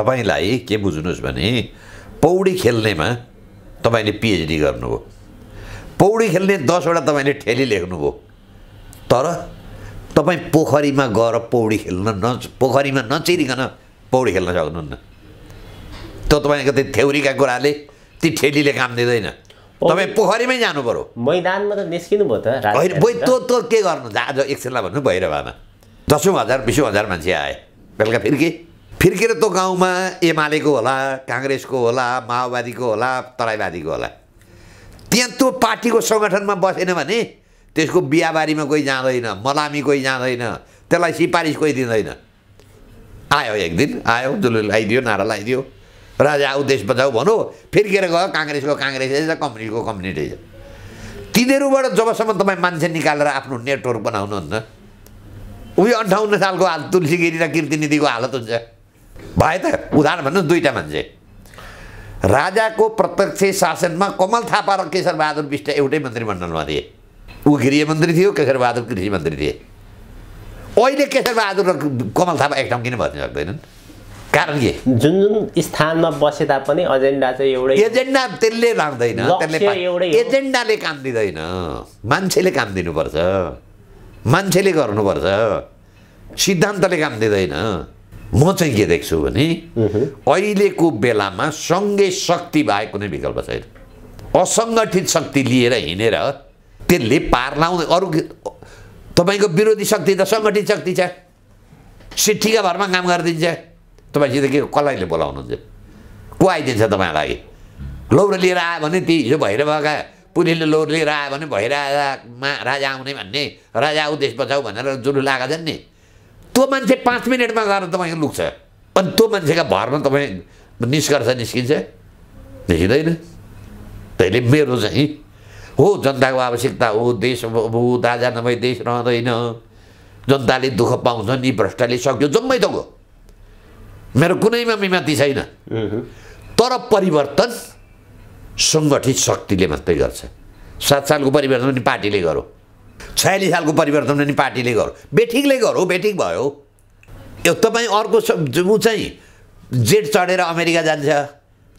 तपाईँलाई के बुझ्नुहोस् भने पौडी खेल्नेमा तपाईँले पिएचडी गर्नुभयो पौडी खेल्ने दसवटा तपाईँले ठेली लेख्नुभयो तर तपाईँ पोखरीमा गएर पौडी खेल्न न पोखरीमा नचिरिकन पौडी खेल्न सक्नुहुन्न त्यो तपाईँको त्यो थ्योरीका कुराले ती ठेलीले काम दिँदैन तपाईँ पोखरीमै जानु पर्यो मैदानमा त निस्किनु भयो त त्यो त के गर्नु आज एकछिनलाई भन्नु भैरवामा दसौँ हजार बिसौँ हजार मान्छे आए बेलुका फेरि फिर्केर त गाउँमा एमालेको होला काङ्ग्रेसको होला माओवादीको होला तराईवादीको होला त्यहाँ त्यो पार्टीको सङ्गठनमा बसेन भने त्यसको बिहाबारीमा कोही जाँदैन मलामी कोही जाँदैन त्यसलाई सिफारिस कोही दिँदैन आयो एक दिन आयो जसले लगाइदियो नारा लगाइदियो राजा आऊ देश बचाऊ भनौँ फिर्केर गयो काङ्ग्रेसको काङ्ग्रेस रहेछ कम्युनिस्टको कम्युनिस्टै छ तिनीहरूबाट जबसम्म तपाईँ मान्छे निकालेर आफ्नो नेटवर्क बनाउनुहुन्छ उयो अन्ठाउन्न सालको हाल तुलसी गिरी र किर्तिनिधिको हालत हुन्छ भए त उदाहरण भन्नु दुईवटा मान्छे राजाको प्रत्यक्ष शासनमा कमल थापा र केशरबहादुर विष्ट एउटै मन्त्रीमण्डलमा थिए ऊ गृहमन्त्री थियो केशरबहादुर कृषि मन्त्री थिए अहिले केशरबहादुर र कमल थापा एक ठाउँ किन भन्न सक्दैनन् कारण के जुन जुन स्थानमा बसे तापनि एजेन्डा चाहिँ एउटै एजेन्डा त्यसले लाग्दैन त्यसले एजेन्डाले काम दिँदैन मान्छेले काम दिनुपर्छ मान्छेले गर्नुपर्छ सिद्धान्तले काम दिँदैन म चाहिँ के देख्छु भने अहिलेको बेलामा सँगै शक्ति बाहेक कुनै विकल्प छैन असङ्गठित शक्ति लिएर हिँडेर त्यसले पार लाउँदै अरू तपाईँको विरोधी शक्ति त सङ्गठित शक्ति छ सिट्ठीका भरमा काम गरिदिन्छ तपाईँसित के कसलाई हुन्छ को आइदिन्छ तपाईँलाई लौरो लिएर आयो भने ती हिजो भएका पुलिसले लौरो लिएर आयो भने भैरामा राजा आउने भन्ने राजा उद्देश्य देश बचाऊ भनेर जुलु लागेको छन् नि त्यो मान्छे पाँच मिनटमा गएर तपाईँको लुक्छ अनि त्यो मान्छेका भरमा तपाईँ निष्कर्ष निस्किन्छ निस्किँदैन त्यसले मेरो चाहिँ हो जनताको आवश्यकता हो देश हो दाजा नभई देश रहँदैन जनताले दुःख पाउँछ नि भ्रष्टाले सक्यो जम्मै त मेरो कुनैमा मिमाती छैन तर परिवर्तन सङ्गठित शक्तिले मात्रै गर्छ सात सालको परिवर्तन पनि पार्टीले गरौँ छयालिस सालको परिवर्तन पनि पार्टीले गर्यो बेठिकले गर्यो बेठिक भयो यो तपाईँ अर्को ऊ चाहिँ जेट चढेर अमेरिका जान्छ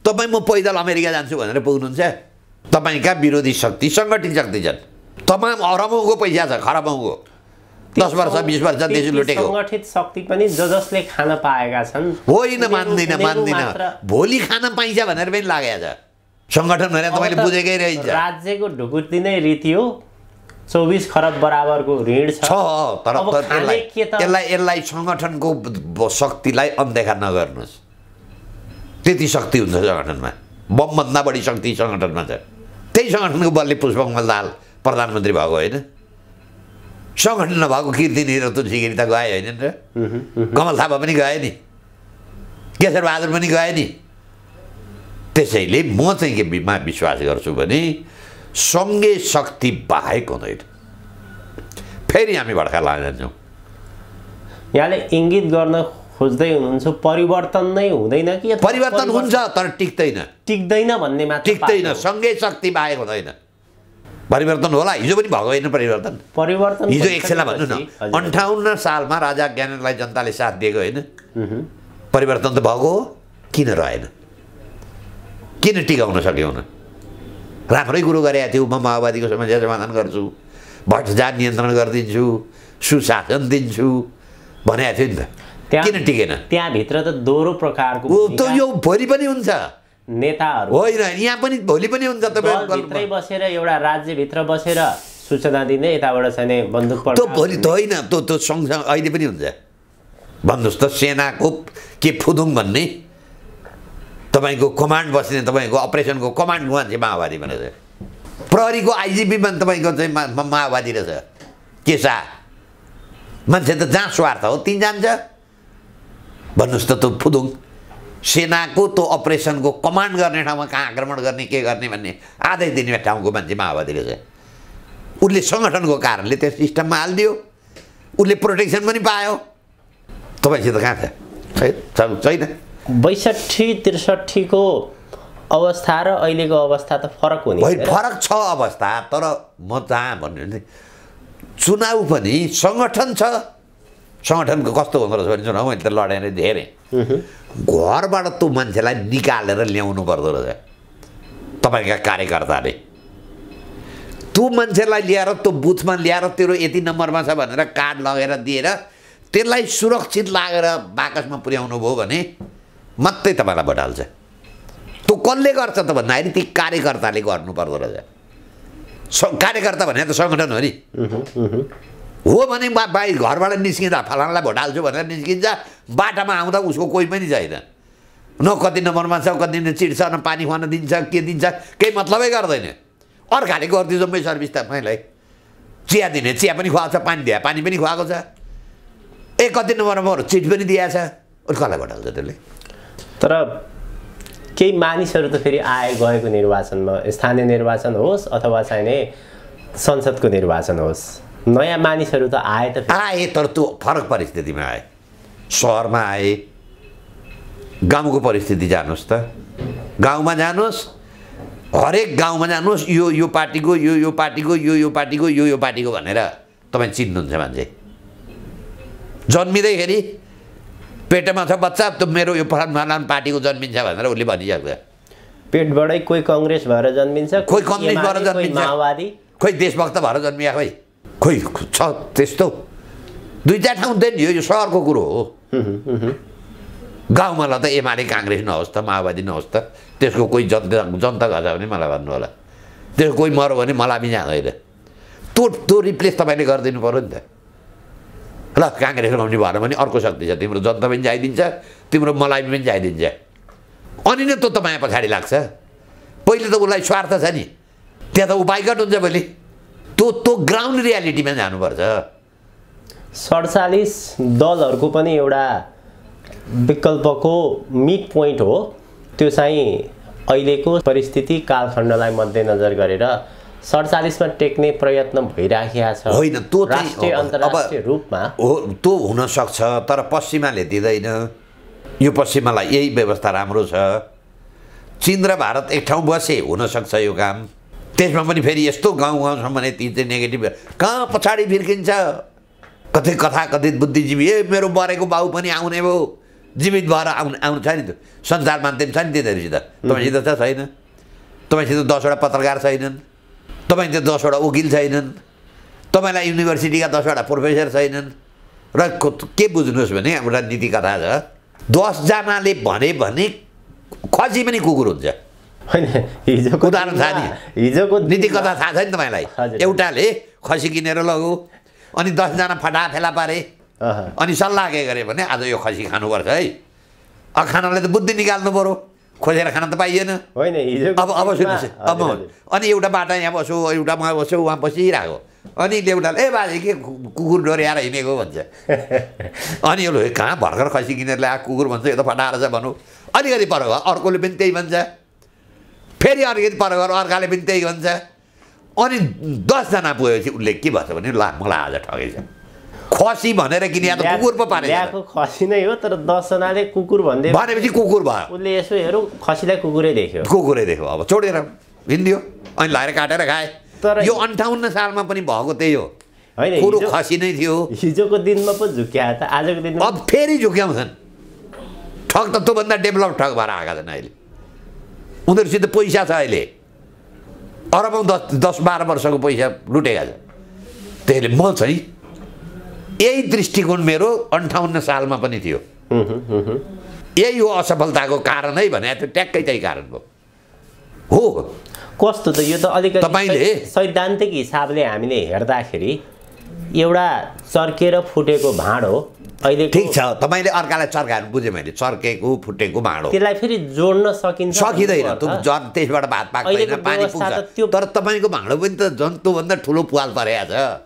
तपाईँ म पैदल अमेरिका जान्छु भनेर पुग्नुहुन्छ तपाईँका विरोधी शक्ति सङ्गठित शक्ति छन् तमाम अरबौँको पैसा छ खरबौँको दस वर्ष बिस वर्ष देश लुटेको सङ्गठित शक्ति पनि ज जसले खान पाएका छन् होइन मान्दिनँ मान्दिनँ भोलि खान पाइन्छ भनेर पनि लागेको छ सङ्गठन भनेर तपाईँले बुझेकै रहेछ राज्यको ढुकुटी नै रीति हो चौबिस खरब बराबरको ऋण छ तर यसलाई यसलाई सङ्गठनको शक्तिलाई अनदेखा नगर्नुहोस् त्यति शक्ति हुन्छ सङ्गठनमा बमभन्दा बढी शक्ति सङ्गठनमा छ त्यही सङ्गठनको बलले पुष्पकमल दाल प्रधानमन्त्री भएको होइन सङ्गठन नभएको किर्ति र तुलसीगिरी त गए होइन नि र कमल थापा पनि गए नि केशर बहादुर पनि गए नि त्यसैले म चाहिँ केमा विश्वास गर्छु भने सँगै शक्ति बाहेक हुँदैन फेरि हामी भड्का लान यहाँले इङ्गित गर्न खोज्दै हुनुहुन्छ परिवर्तन नै हुँदैन कि परिवर्तन हुन्छ तर टिक्दैन टिक्दैन भन्ने मात्र टिक्दैन सँगै शक्ति बाहेक हुँदैन परिवर्तन होला हिजो पनि भएको होइन परिवर्तन परिवर्तन हिजो एकछिनलाई भन्नु न अन्ठाउन्न सालमा राजा ज्ञानेन्द्रलाई जनताले साथ दिएको होइन परिवर्तन त भएको हो किन रहेन किन टिकाउन सकेन राम्रै कुरो गरेका थियौँ म माओवादीको समस्या समाधान गर्छु भ्रष्टाचार नियन्त्रण गरिदिन्छु सुशासन दिन्छु भनेको थियो नि त किन टिकेन त्यहाँभित्र त दोहोरो प्रकारको यो भोलि पनि हुन्छ नेताहरू होइन यहाँ पनि भोलि पनि हुन्छ तपाईँ बसेर एउटा राज्यभित्र बसेर सूचना दिने यताबाट चाहिँ बन्दुक त भोलि त होइन त्यो त्यो सँगसँगै अहिले पनि हुन्छ भन्नुहोस् त सेनाको के फुदुङ भन्ने तपाईँको कमान्ड बस्ने तपाईँको अपरेसनको कमान्ड उहाँ चाहिँ माओवादी भनेर प्रहरीको आइजिपीमा तपाईँको चाहिँ माओवादी रहेछ के केसा मान्छे त जहाँ स्वार्थ हो तिन जान्छ भन्नुहोस् त त्यो फुदुङ सेनाको त्यो अपरेसनको कमान्ड गर्ने ठाउँमा कहाँ आक्रमण गर्ने के गर्ने भन्ने आधै दिने ठाउँको मान्छे माओवादी रहेछ उसले सङ्गठनको कारणले त्यो सिस्टममा हालिदियो उसले प्रोटेक्सन पनि पायो तपाईँसित कहाँ छ छैन बैसठी त्रिसठीको अवस्था र अहिलेको अवस्था त फरक हुने फरक छ अवस्था तर म जहाँ भन्यो भने चुनाव पनि सङ्गठन छ सङ्गठनको कस्तो हुँदो रहेछ भने चुनाउ मैले त लडेर धेरै घरबाट त्यो मान्छेलाई निकालेर ल्याउनु पर्दो रहेछ तपाईँका कार्यकर्ताले त्यो मान्छेलाई ल्याएर त्यो बुथमा ल्याएर तेरो यति नम्बरमा छ भनेर कार्ड लगेर दिएर त्यसलाई सुरक्षित लागेर बाकसमा पुर्याउनु भयो भने मात्रै तपाईँलाई भटाल्छ त्यो कसले गर्छ त भन्दाखेरि ती कार्यकर्ताले गर्नुपर्दो रहेछ स कार्यकर्ता भने त सङ्गठन हो नि हो भने बा बाहिर घरबाट निस्किँदा फलानालाई भोट हाल्छु भनेर निस्किन्छ बाटामा आउँदा उसको कोही पनि छैन न कति नम्बरमा छ कति चिर्छ न पानी खुवाउन दिन्छ के दिन्छ केही मतलबै गर्दैन अर्काले गरिदिन्छ मै सर्भिस तपाईँलाई चिया दिने चिया पनि खुवाएको छ पानी दिया पानी पनि खुवाएको छ ए कति नम्बरमा चिट पनि दिएछ अरू कसलाई भोट हाल्छ त्यसले तर केही मानिसहरू त फेरि आए गएको निर्वाचनमा स्थानीय निर्वाचन होस् अथवा चाहिने संसदको निर्वाचन होस् नयाँ मानिसहरू त आए त आए तर त्यो फरक परिस्थितिमा आए सहरमा आए गाउँको परिस्थिति जानुहोस् त गाउँमा जानुहोस् हरेक गाउँमा जानुहोस् यो यो पार्टीको यो यो पार्टीको यो यो पार्टीको यो यो पार्टीको भनेर तपाईँ चिन्नुहुन्छ मान्छे जन्मिँदैखेरि पेटमा छ बच्चा त मेरो यो फलान पार्टीको जन्मिन्छ भनेर उसले भनिसक्छ पेटबाटै कोही कङ्ग्रेस भएर जन्मिन्छ कोही कङ्ग्रेस भएर जन्मिन्छ माओवादी खोइ देशभक्त भएर जन्मिया खोइ खोइ छ त्यस्तो दुई चार ठाउँ हुँदैन यो सहरको कुरो हो गाउँमा ल त एमाले काङ्ग्रेस नहोस् त माओवादी नहोस् त त्यसको कोही जनता जनता घट्छ भने मलाई भन्नु होला त्यसको कोही मर भने मलाई पनि जाँदैन त्यो तो रिप्लेस तपाईँले गरिदिनु पऱ्यो नि त ल काङ्ग्रेस लगाउने भएन भने अर्को शक्ति छ तिम्रो जनता पनि जाइदिन्छ तिम्रो मलाई पनि जाइदिन्छ अनि नै तँ त माया पछाडि लाग्छ पहिले त उसलाई स्वार्थ छ नि त्यहाँ त ऊ बाइकट हुन्छ भोलि तँ त्यो ग्राउन्ड रियालिटीमा जानुपर्छ सडचालिस दलहरूको पनि एउटा विकल्पको मिड पोइन्ट हो त्यो चाहिँ अहिलेको परिस्थिति कालखण्डलाई मध्यनजर गरेर सडचालिसमा टेक्ने प्रयत्न भइराखेको छ होइन त्यो राष्ट्रिय अन्तर्राष्ट्रिय रूपमा हो त्यो हुनसक्छ तर पश्चिमाले दिँदैन यो पश्चिमालाई यही व्यवस्था राम्रो छ चिन र भारत एक ठाउँ बसे हुनसक्छ यो काम त्यसमा पनि फेरि यस्तो गाउँ गाउँसम्म नै ती चाहिँ नेगेटिभ कहाँ पछाडि फिर्किन्छ कति कथा कथित बुद्धिजीवी ए मेरो मरेको बाउ पनि आउने भयो जीवित भएर आउनु आउनु छ नि त्यो संसार माध्यम छ नि तिनीहरूसित तपाईँसित त छैन तपाईँसित दसवटा पत्रकार छैनन् तपाईँ त्यो दसवटा वकिल छैनन् तपाईँलाई युनिभर्सिटीका दसवटा प्रोफेसर छैनन् र के बुझ्नुहोस् भने एउटा नीति कथा छ दसजनाले भने भने खसी पनि कुकुर हुन्छ होइन हिजोको उदाहरण थाहा नि हिजोको नीति कथा थाहा छ नि तपाईँलाई एउटाले खसी किनेर लग्यो अनि दसजना फटा फेला पारे अनि सल्लाह के गरे भने आज यो खसी खानुपर्छ है खानाले त बुद्धि निकाल्नु पऱ्यो खोजेर खान त पाइएन होइन अब अब सुन्नुहोस् अब अनि एउटा बाटा यहाँ बस्यो एउटा उहाँ बस्यो उहाँ बसिरहेको अनि देउटाले ए बाजे के कुकुर डोर्याएर हिँडेको भन्छ अनि यो कहाँ भर्खर खसी किनेर ल्याएको कुकुर भन्छ यता त फटाएर छ भनौँ अलिकति पर घर अर्कोले पनि त्यही भन्छ फेरि अलिकति पर घर अर्काले पनि त्यही भन्छ अनि दसजना पुगेपछि उसले के भन्छ भने ला मलाई आज ठगेछ खसी भनेर किने त कुकुर पो पारे ल्याएको खसी नै हो तर दसजनाले कुकुर भन्दै भनेपछि कुकुर भयो उसले यसो हेरौँ खसीलाई कुकुरै देख्यो कुकुरै देख्यो अब चोडेर हिँडिदियो अनि लगाएर काटेर खाए तर यो अन्ठाउन्न सालमा पनि भएको त्यही हो होइन कुकुर खसी नै थियो हिजोको दिनमा पो झुक्या त आजको दिनमा अब फेरि झुक्याउँछन् ठग त त्योभन्दा डेभलप ठग भएर आएका छन् अहिले उनीहरूसित पैसा छ अहिले अरबौँ दस दस बाह्र वर्षको पैसा लुटेका छन् त्यसले म चाहिँ यही दृष्टिकोण मेरो अन्ठाउन्न सालमा पनि थियो यही हो असफलताको कारण है भने त ट्याक्कै त्यही कारण हो कस्तो त यो त अलिकति तपाईँले सैद्धान्तिक हिसाबले हामीले हेर्दाखेरि एउटा चर्केर फुटेको भाँड हो अहिले ठिक छ तपाईँले अर्कालाई चर्काएर बुझेँ मैले चर्केको फुटेको भाँडो त्यसलाई फेरि जोड्न सकिन्छ सकिँदैन त्यसबाट भात पाक्दैन पानी पुग्छ तर तपाईँको भाँडो पनि त जन्तुभन्दा ठुलो पुवाल परेको छ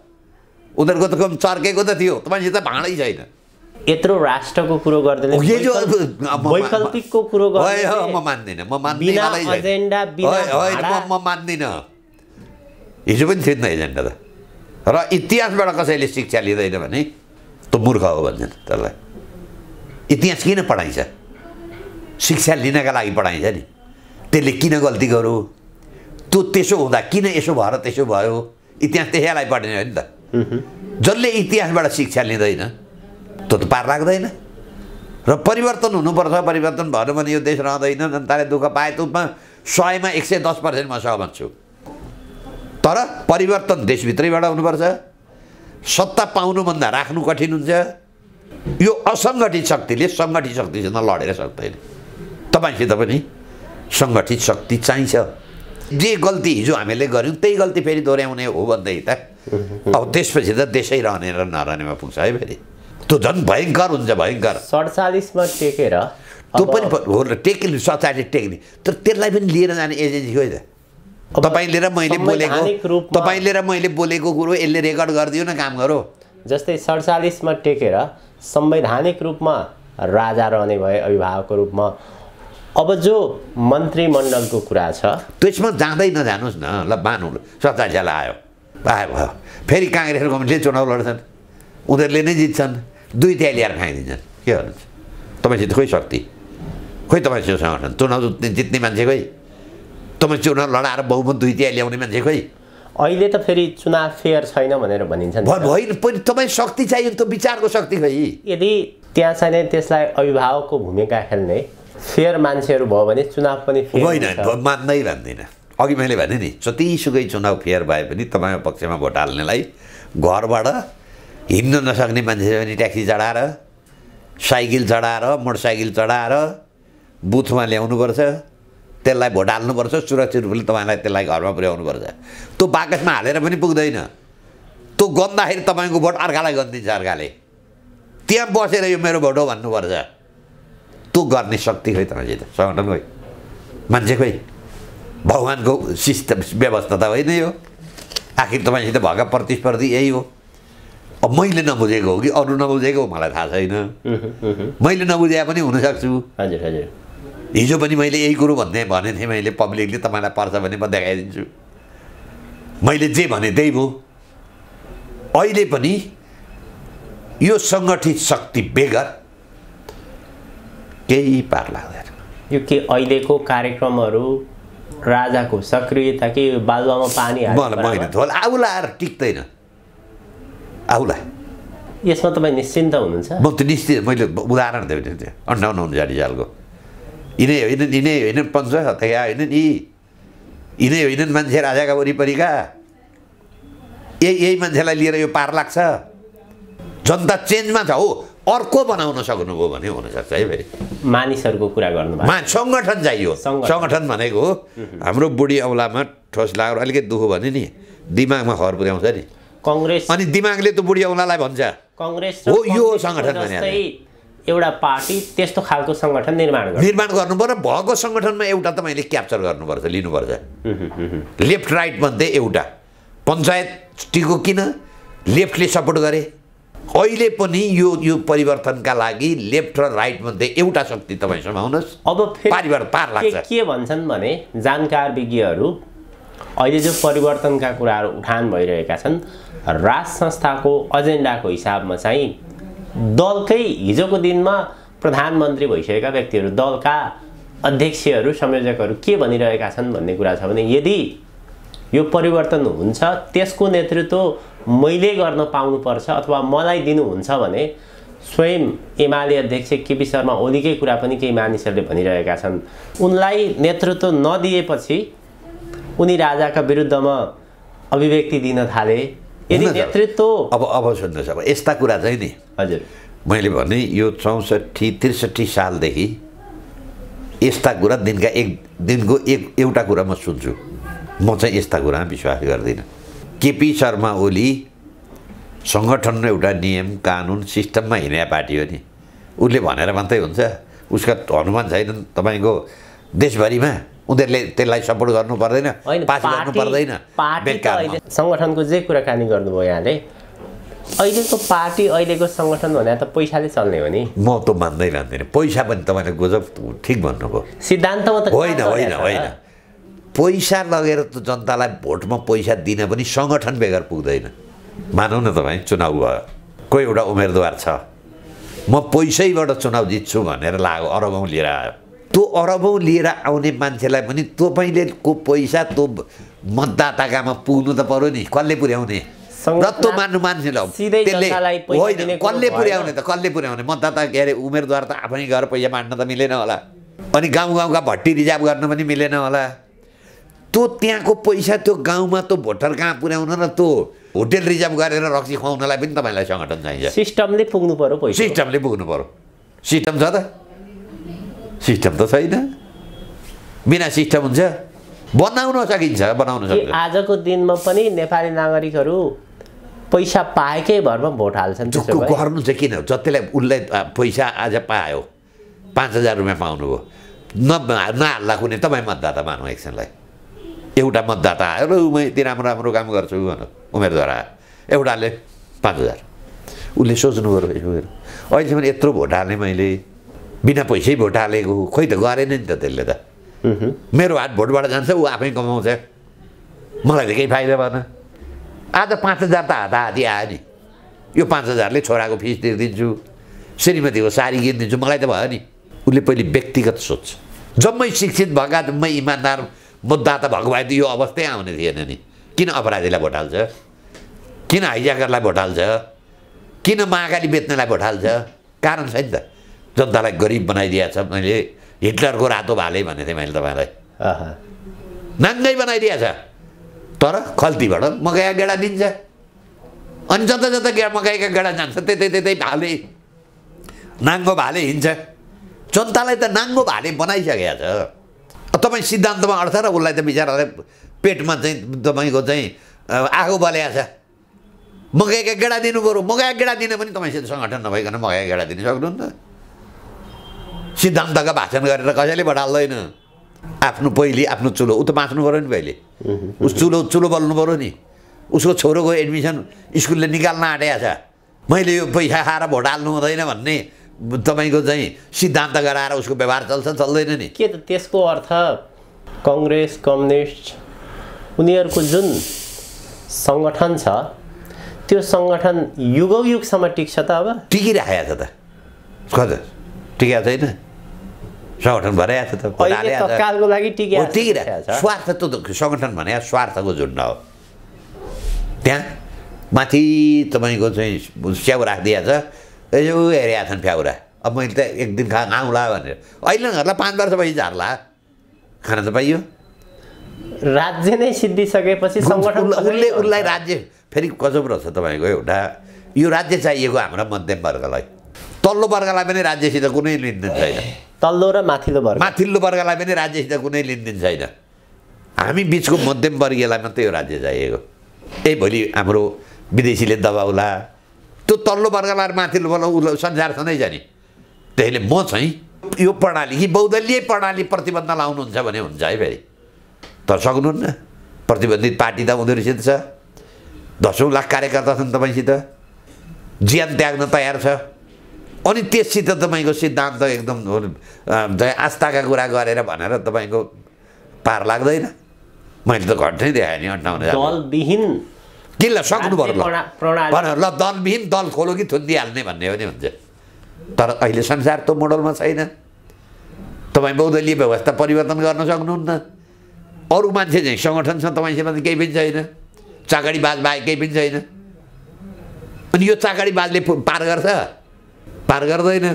उनीहरूको त चर्केको त थियो तपाईँसित भाँडै छैन यत्रो राष्ट्रको कुरो गर्दैन वैकल्पिकको कुरो म मान्दिनँ म मान्दिनँ म मान्दिनँ हिजो पनि थिएन एजेन्डा त र इतिहासबाट कसैले शिक्षा लिँदैन भने त मूर्ख हो भन्छ त्यसलाई इतिहास किन पढाइन्छ शिक्षा लिनका लागि पढाइन्छ नि त्यसले किन गल्ती गरौँ त्यो त्यसो हुँदा किन यसो भएर त्यसो भयो इतिहास त्यसैलाई पढ्ने हो नि त जसले इतिहासबाट शिक्षा लिँदैन त्यो त पार लाग्दैन र परिवर्तन हुनुपर्छ परिवर्तन भएन भने यो देश रहँदैन जनताले दुःख पाए तमा सयमा एक सय दस पर्सेन्ट म सह भन्छु तर परिवर्तन देशभित्रैबाट हुनुपर्छ सत्ता पाउनुभन्दा राख्नु कठिन हुन्छ यो असङ्गठित शक्तिले सङ्गठित शक्तिसँग लडेर सक्दैन तपाईँसित पनि सङ्गठित शक्ति चाहिन्छ जे गल्ती हिजो हामीले गऱ्यौँ त्यही गल्ती फेरि दोहोऱ्याउने हो भन्दै त अब त्यसपछि त देशै रहने र नरहनेमा पुग्छ है फेरि त्यो झन् भयङ्कर हुन्छ भयङ्कर सडचालिसमा टेकेर त्यो पनि हो टेक्ने सडचालिस टेक्ने तर त्यसलाई पनि लिएर जाने एजेन्सी होइन त तपाईँले र मैले बोलेको तपाईँले र मैले बोलेको कुरो यसले रेकर्ड गरिदियो न काम गरौँ जस्तै सडचालिसमा टेकेर संवैधानिक रूपमा राजा रहने भए अभिभावकको रूपमा अब जो मन्त्रीमण्डलको कुरा छ त्यसमा जाँदै नजानुहोस् न ल बानु सत्ताइसलाई आयो भाइ भयो फेरि काङ्ग्रेस गभर्मेन्टले चुनाव लड्छन् उनीहरूले नै जित्छन् दुई तिहाई ल्याएर खाइदिन्छन् के गर्नु तपाईँसित खोइ शक्ति खोइ तपाईँसित सङ्गठन चुनाउ जित्ने मान्छे खोइ तपाईँ चुनाव लडाएर बहुमत दुई तिहाई ल्याउने मान्छे खोइ अहिले त फेरि चुनाव फेयर छैन भनेर भनिन्छ होइन पनि तपाईँ शक्ति चाहियो त विचारको शक्ति खोइ यदि त्यहाँ चाहिँ त्यसलाई अभिभावकको भूमिका खेल्ने फेयर मान्छेहरू भयो भने चुनाव पनि होइन मान्दै भन्दिनँ अघि मैले भने नि जतिसुकै चुनाव फेयर भए पनि तपाईँको पक्षमा भोट हाल्नेलाई घरबाट हिँड्न नसक्ने मान्छे भने ट्याक्सी चढाएर साइकल चढाएर मोटरसाइकल चढाएर बुथमा ल्याउनुपर्छ त्यसलाई भोट हाल्नुपर्छ सुरक्षित रूपले तपाईँलाई त्यसलाई घरमा पुर्याउनुपर्छ त्यो बाकसमा हालेर पनि पुग्दैन त्यो गन्दाखेरि तपाईँको भोट अर्कालाई गनिदिन्छ अर्काले त्यहाँ बसेर यो मेरो भोट हो भन्नुपर्छ त्यो गर्ने शक्ति खोइ तपाईँसित सङ्गठन खोइ मान्छे खोइ भगवान्को सिस्टम व्यवस्था त होइन यो आखिर तपाईँसित भएका प्रतिस्पर्धी यही हो अब मैले नबुझेको हो कि अरू नबुझेको हो मलाई थाहा छैन मैले नबुझे पनि हुनसक्छु हजुर हजुर हिजो पनि मैले यही कुरो भन्दै भनेको थिएँ मैले पब्लिकले तपाईँलाई पर्छ भने म देखाइदिन्छु मैले जे भने त्यही भयो अहिले पनि यो सङ्गठित शक्ति बेगर केही पार लाग्दैन यो के अहिलेको कार्यक्रमहरू राजाको सक्रियता कि बालुवामा पानी आउ टिक्दैन आउला यसमा तपाईँ निश्चिन्त हुनुहुन्छ म त निश्चित मैले उदाहरण दिएको अन्डाउन हुनु जाने जालको यिनै होइनन् यिनै होइन पञ्च हत्या होइन यी यिनै होइनन् मान्छे राजाका वरिपरिका यही यही मान्छेलाई लिएर यो पार लाग्छ जनता चेन्जमा छ हो अर्को बनाउन सक्नुभयो भने हुनसक्छ है फेरि मानिसहरूको कुरा गर्नु मा सङ्गठन चाहियो सङ्गठन भनेको हाम्रो बुढी औलामा ठोस लागेर अलिकति दुःख भने नि दिमागमा खबर पुर्याउँछ नि कङ्ग्रेस अनि दिमागले त बुढी औलालाई भन्छ कङ्ग्रेस हो यो सङ्गठन भने एउटा पार्टी त्यस्तो खालको सङ्गठन निर्माण निर्माण गर्नुपर्छ भएको सङ्गठनमा एउटा त मैले क्याप्चर गर्नुपर्छ लिनुपर्छ लेफ्ट राइट मध्ये एउटा पञ्चायत टिको किन लेफ्टले सपोर्ट गरे अहिले पनि यो यो परिवर्तनका लागि लेफ्ट र राइट मध्ये एउटा शक्ति तपाईँसँग आउनुहोस् अब फेरि पार लाग्छ के भन्छन् भने जानकार विज्ञहरू अहिले जो परिवर्तनका कुराहरू उठान भइरहेका छन् राज संस्थाको एजेन्डाको हिसाबमा चाहिँ दलकै हिजोको दिनमा प्रधानमन्त्री भइसकेका व्यक्तिहरू दलका अध्यक्षहरू संयोजकहरू के भनिरहेका छन् भन्ने कुरा छ भने यदि यो परिवर्तन हुन्छ त्यसको नेतृत्व मैले गर्न पाउनुपर्छ अथवा मलाई दिनुहुन्छ भने स्वयं एमाले अध्यक्ष केपी शर्मा ओलीकै कुरा पनि केही मानिसहरूले भनिरहेका छन् उनलाई नेतृत्व नदिएपछि उनी राजाका विरुद्धमा अभिव्यक्ति दिन थाले यदि नेतृत्व अब अब सुन्नुहोस् अब यस्ता कुरा चाहिँ नि हजुर मैले भने यो चौसठी त्रिसठी सालदेखि यस्ता कुरा दिनका एक दिनको एक एउटा कुरा म सुन्छु म चाहिँ यस्ता कुरामा विश्वास गर्दिनँ केपी शर्मा ओली सङ्गठन एउटा नियम कानुन सिस्टममा हिँडे पार्टी हो नि उसले भनेर मात्रै हुन्छ उसका हनुमान छैनन् तपाईँको देशभरिमा उनीहरूले त्यसलाई सपोर्ट गर्नु पर्दैन पास गर्नु पर्दैन सङ्गठनको जे कुराकानी गर्नुभयो यहाँले अहिलेको पार्टी अहिलेको सङ्गठन भने त पैसाले चल्ने हो नि म त मान्दै मान्दिनँ पैसा पनि तपाईँले गजब ठिक भन्नुभयो सिद्धान्तमा त होइन होइन होइन पैसा लगेर त जनतालाई भोटमा पैसा दिन पनि सङ्गठन बेगर पुग्दैन मानौ न तपाईँ चुनाउ भयो कोही एउटा उम्मेदवार छ म पैसैबाट चुनाउ जित्छु भनेर लाग अरबौँ लिएर आयो त्यो अरबौँ लिएर आउने मान्छेलाई पनि तपाईँले को पैसा तँ मतदाताकामा पुग्नु त पऱ्यो नि कसले पुर्याउने र त्यो मान्नु मान्छेलाई होइन कसले पुर्याउने त कसले पुर्याउने मतदाता के अरे उम्मेदवार त आफै घर पैसा बाँड्न त मिलेन होला अनि गाउँ गाउँका भट्टी रिजर्भ गर्न पनि मिलेन होला त्यो त्यहाँको पैसा त्यो गाउँमा त्यो भोटर कहाँ पुर्याउन र त्यो होटेल रिजर्भ गरेर रक्सी खुवाउनलाई पनि तपाईँलाई सङ्गठन चाहिन्छ सिस्टमले पुग्नु पऱ्यो पैसा सिस्टमले पुग्नु पऱ्यो सिस्टम छ त सिस्टम त छैन बिना सिस्टम हुन्छ बनाउन सकिन्छ बनाउन सकिन्छ आजको दिनमा पनि नेपाली नागरिकहरू पैसा पाएकै भरमा भोट हाल्छन् गर्नु चाहिँ किन जतिलाई उसलाई पैसा आज पायो पाँच हजार रुपियाँ पाउनुभयो न नहाल्ला कुनै तपाईँ मतदाता मानौँ एकछिनलाई एउटा मतदाता आयो र म यति राम्रो राम्रो काम गर्छु भनेर उमेरद्वारा आयो एउटाले पाँच हजार उसले सोच्नु पऱ्यो अहिलेसम्म यत्रो भोट हालेँ मैले बिना पैसै भोट हालेको खोइ त गरेन नि त त्यसले त मेरो हात भोटबाट जान्छ ऊ आफै कमाउँछ मलाई त केही फाइदा भएन आज पाँच हजार त हाताहाती आयो नि यो पाँच हजारले छोराको फिस तिरिदिन्छु श्रीमतीको सारी किनिदिन्छु मलाई त भयो नि उसले पहिले व्यक्तिगत सोच जम्मै शिक्षित भएका जम्मै इमान्दार मतदाता भएको भए त यो अवस्थै आउने थिएन नि किन अपराधीलाई भोट हाल्छ किन हाइज्याकरलाई भोट हाल्छ किन महाकाली बेच्नेलाई भोट हाल्छ कारण छ नि त जनतालाई गरिब बनाइदिएछ मैले हिटलरको रातो भाले भनेको थिएँ मैले तपाईँलाई नाङ्गै बनाइदिएछ तर खल्तीबाट मकैका गेडा दिन्छ अनि जता जता गे मकैका गेडा जान्छ त्यतै त्यतै भाले नाङ्गो भाले हिँड्छ जनतालाई त नाङ्गो भाले बनाइसकेको छ तपाईँ सिद्धान्तमा अड्छ र उसलाई त बिचरालाई पेटमा चाहिँ तपाईँको चाहिँ आगो बल्या छ मगाएका गेडा दिनु पऱ्यो मगाएको गेडा दिने पनि तपाईँसित सङ्गठन नभइकन मगाएको गेडा दिन सक्नु नि त सिद्धान्तका भाषण गरेर कसैले हाल्दैन आफ्नो पहिले आफ्नो चुलो ऊ त बाँच्नु पऱ्यो नि पहिले उस चुलो चुलो बल्नु पऱ्यो नि उसको छोरोको एडमिसन स्कुलले निकाल्न आँटेको छ मैले यो पैसा खाएर भोट हाल्नु हुँदैन भन्ने तपाईँको चाहिँ सिद्धान्त गराएर उसको व्यवहार चल्छ चल्दैन नि के त त्यसको अर्थ कङ्ग्रेस कम्युनिस्ट उनीहरूको जुन सङ्गठन छ त्यो सङ्गठन युगौँ युगसम्म टिक्छ त अब टिकिरहेको छ त हजुर टिकेको छैन सङ्गठन भइरहेको छ त टिकिरहेको स्वार्थ त सङ्गठन भने स्वार्थको झुन्ड हो त्यहाँ माथि तपाईँको चाहिँ स्याउ राखिदिएछ ए यो हेरेका छन् फ्याउरा अब मैले त एक दिन खा आउँला भनेर अहिले घरलाई पाँच वर्ष भइ झार्ला खाना त पाइयो राज्य नै सिद्धिसकेपछि उसले उसलाई राज्य फेरि गजब रहेछ तपाईँको एउटा यो राज्य चाहिएको हाम्रो मध्यम वर्गलाई तल्लो वर्गलाई पनि राज्यसित कुनै लिनदिन छैन तल्लो र माथिल्लो वर्ग माथिल्लो वर्गलाई पनि राज्यसित कुनै लिनदिन छैन हामी बिचको मध्यमवर्गीयलाई मात्रै यो राज्य चाहिएको ए भोलि हाम्रो विदेशीले दबाउला त्यो तल्लो वर्गलाई माथिल्लो वर्ग उसलाई संसार छँदै जाने त्यसैले म चाहिँ यो प्रणाली कि बहुदलीय प्रणाली प्रतिबन्ध लाउनुहुन्छ भने हुन्छ है फेरि तर सक्नुहुन्न प्रतिबन्धित पार्टी त उनीहरूसित छ दसौँ लाख कार्यकर्ता छन् तपाईँसित ज्यान त्याग्न तयार छ अनि त्यससित तपाईँको सिद्धान्त एकदम आस्थाका कुरा गरेर भनेर तपाईँको पार लाग्दैन मैले त घट्नै देखाएँ नि अन्ठाउन्न दलविहीन किन्न सक्नु पर्ला ल दलविहीन दल खोलो कि थुन्दिहाल्ने भन्ने पनि हुन्छ तर अहिले संसार त्यो मोडलमा छैन तपाईँ बौद्धलीय व्यवस्था परिवर्तन गर्न सक्नुहुन्न अरू मान्छे चाहिँ छ तपाईँसँग केही पनि छैन बाज बाहेक केही पनि छैन अनि यो बाजले पार गर्छ पार गर्दैन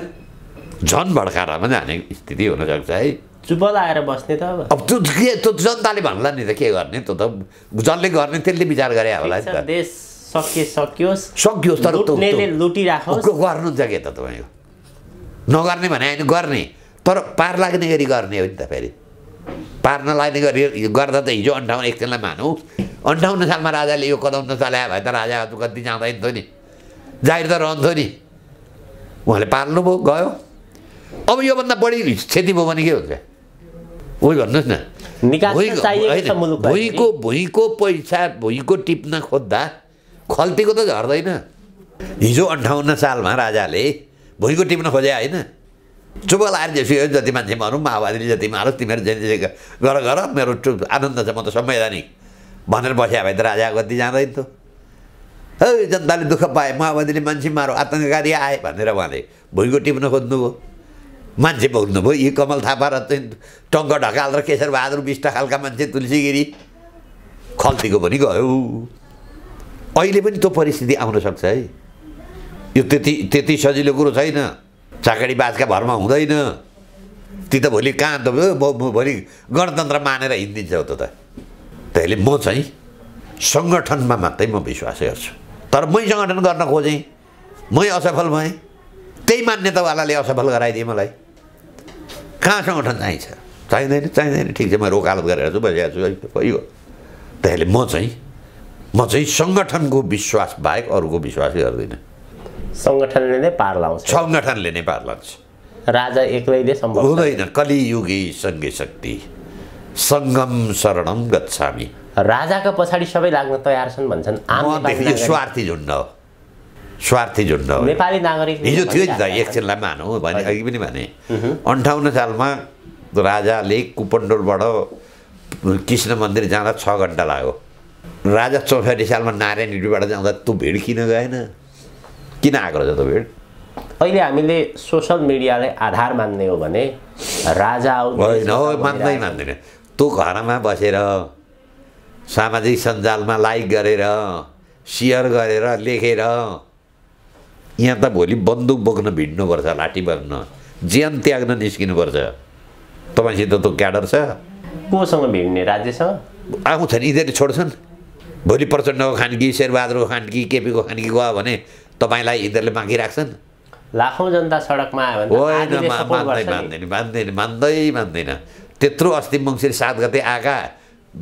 झन् भड्कारामा जाने स्थिति हुनसक्छ है चुप लगाएर बस्ने त अब त्यो त्यो जनताले भन्ला नि त के गर्ने त्यो त जसले गर्ने त्यसले विचार गरे होला नि त देश सके सकियोस् सकियोस् तर लुटिराखोस् गर्नुहुन्छ के त तपाईँको नगर्ने भने होइन गर्ने तर पार लाग्ने गरी गर्ने हो नि त फेरि पार नलाग्ने गरी गर्दा त हिजो अन्ठाउन्न एकछिनलाई मानौँ अन्ठाउन्न सालमा राजाले यो कदम चलायो भए त राजा कति जाँदैन थियो नि जाहिर त रहन्थ्यो नि उहाँले पाल्नुभयो गयो अब योभन्दा बढी क्षति भयो भने के हुन्छ ओइ भन्नुहोस् न भुइँको भुइँको पैसा भुइँको टिप्न खोज्दा खल्तीको त झर्दैन हिजो अन्ठाउन्न सालमा राजाले भुइँको टिप्न खोजे होइन चुप लाएर जेसुकै जति मान्छे मारौँ माओवादीले जति मारोस् तिमीहरू जति गर गर मेरो चुप आनन्द छ म त संवैधानिक भनेर बस्या भए त राजा गति जाँदैन थियो है जनताले दुःख पाए माओवादीले मान्छे मारो आतङ्ककारी आए भनेर उहाँले भुइँको टिप्न खोज्नुभयो मान्छे भयो यी कमल थापा र चाहिँ टङ्क ढकाल र केशर बहादुर विष्ट खालका मान्छे तुलसीगिरी खल्तीको पनि गयो अहिले पनि त्यो परिस्थिति आउन सक्छ है यो त्यति त्यति सजिलो कुरो छैन चाकडी बाजका भरमा हुँदैन ती त भोलि कहाँ त भोलि गणतन्त्र मानेर हिँडिदिन्छ त त्यसले म चाहिँ सङ्गठनमा मात्रै म विश्वास गर्छु तर मै सङ्गठन गर्न खोजेँ मै असफल भएँ त्यही मान्यतावालाले असफल गराइदिएँ मलाई कहाँसम्म सङ्गठन चाहिन्छ चाहिँदैन चाहिँदैन ठिक छ म रोकालत गरेर छु बसिरहेको छु भइयो त्यसले म चाहिँ म चाहिँ सङ्गठनको विश्वास बाहेक अरूको विश्वास गर्दिनँ सङ्गठनले नै पार लाउँछ सङ्गठनले नै पार लाउँछ राजा एक्लैले सम्भव हुँदैन कलियुगी सङ्घे शक्ति सङ्गम शरणम गच्छामी राजाका पछाडि सबै लाग्न तयार छन् भन्छन् स्वार्थी झुन्ड हो स्वार्थी हो नेपाली नागरिक हिजो थियो नि त एकछिनलाई मानौँ भने अघि पनि भने अन्ठाउन्न सालमा राजाले कुपन्डोलबाट कृष्ण मन्दिर जाँदा छ घन्टा लाग्यो राजा चौसठी सालमा नारायण हिडीबाट जाँदा त्यो भिड किन गएन किन आएको रहेछ त्यो भिड अहिले हामीले सोसल मिडियालाई आधार मान्ने हो भने राजा होइन हो मान्दै मान्दैन तँ घरमा बसेर सामाजिक सञ्जालमा लाइक गरेर सेयर गरेर लेखेर यहाँ त भोलि बन्दुक बोक्न भिड्नुपर्छ लाठी बोक्न ज्यान त्याग्न निस्किनुपर्छ तपाईँसित त क्याडर छ कोसँग भिड्ने राज्यसँग आउँछन् यिनीहरूले छोड्छन् भोलि प्रचण्डको खान शेरबहादुरको खान केपीको खान गयो भने तपाईँलाई यिनीहरूले बाँकी राख्छन् लाखौँ जनता सडकमा आयो भने मान्दैन मान्दैन मान्दैन मान्दै मान्दैन त्यत्रो अस्ति मङ्सिर सात गते आएका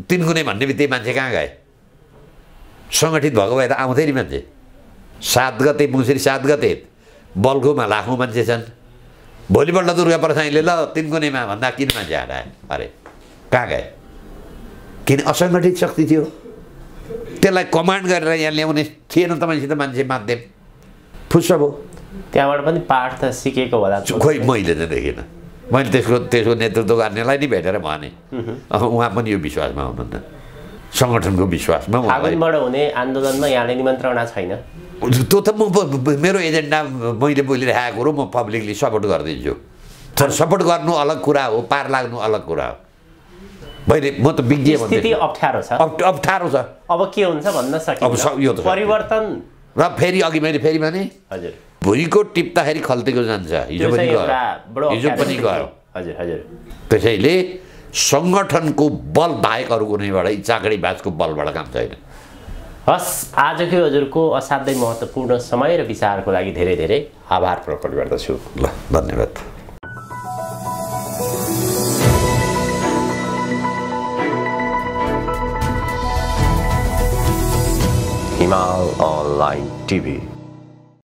तिनकुने भन्ने बित्तिकै मान्छे कहाँ गए सङ्गठित भएको भए त आउँथ्यो नि मान्छे सात गते मुसरी सात गते बल्खुमा लाखौँ मान्छे छन् भोलिपल्ट दुर्गा प्रसाईले ल तिनकुनेमा भन्दा किन मान्छे आए अरे कहाँ गए किन असङ्गठित शक्ति थियो त्यसलाई कमान्ड गरेर यहाँ ल्याउने थिएन तपाईँसित मान्छे माध्यम फुस्स भयो त्यहाँबाट पनि पाठ त सिकेको होला खोइ मैले त देखिनँ मैले त्यसको त्यसको नेतृत्व गर्नेलाई नै भेटेर भने उहाँ पनि यो विश्वासमा हुनुहुन्न सङ्गठनको विश्वासमा हुने आन्दोलनमा यहाँले निमन्त्रणा छैन त्यो त मेरो एजेन्डा मैले बोलिरहेको कुरो म पब्लिकली सपोर्ट गरिदिन्छु तर सपोर्ट गर्नु अलग कुरा हो पार लाग्नु अलग कुरा हो मैले म त विज्ञ अप्ठ्यारो छ अप्ठ्यारो छ अब के हुन्छ भन्न त परिवर्तन र फेरि अघि मैले फेरि भने हजुर भुइँको टिप्दाखेरि खल्तीको जान्छ हिजो पनि गयो हिजो पनि गयो हजुर हजुर त्यसैले सङ्गठनको बल बाहेक अरू कुनैबाट चाकडी बाजको बलबाट काम छैन हस् आजकै हजुरको असाध्यै महत्त्वपूर्ण समय र विचारको लागि धेरै धेरै आभार प्रकट गर्दछु ल धन्यवाद हिमाल अनलाइन टिभी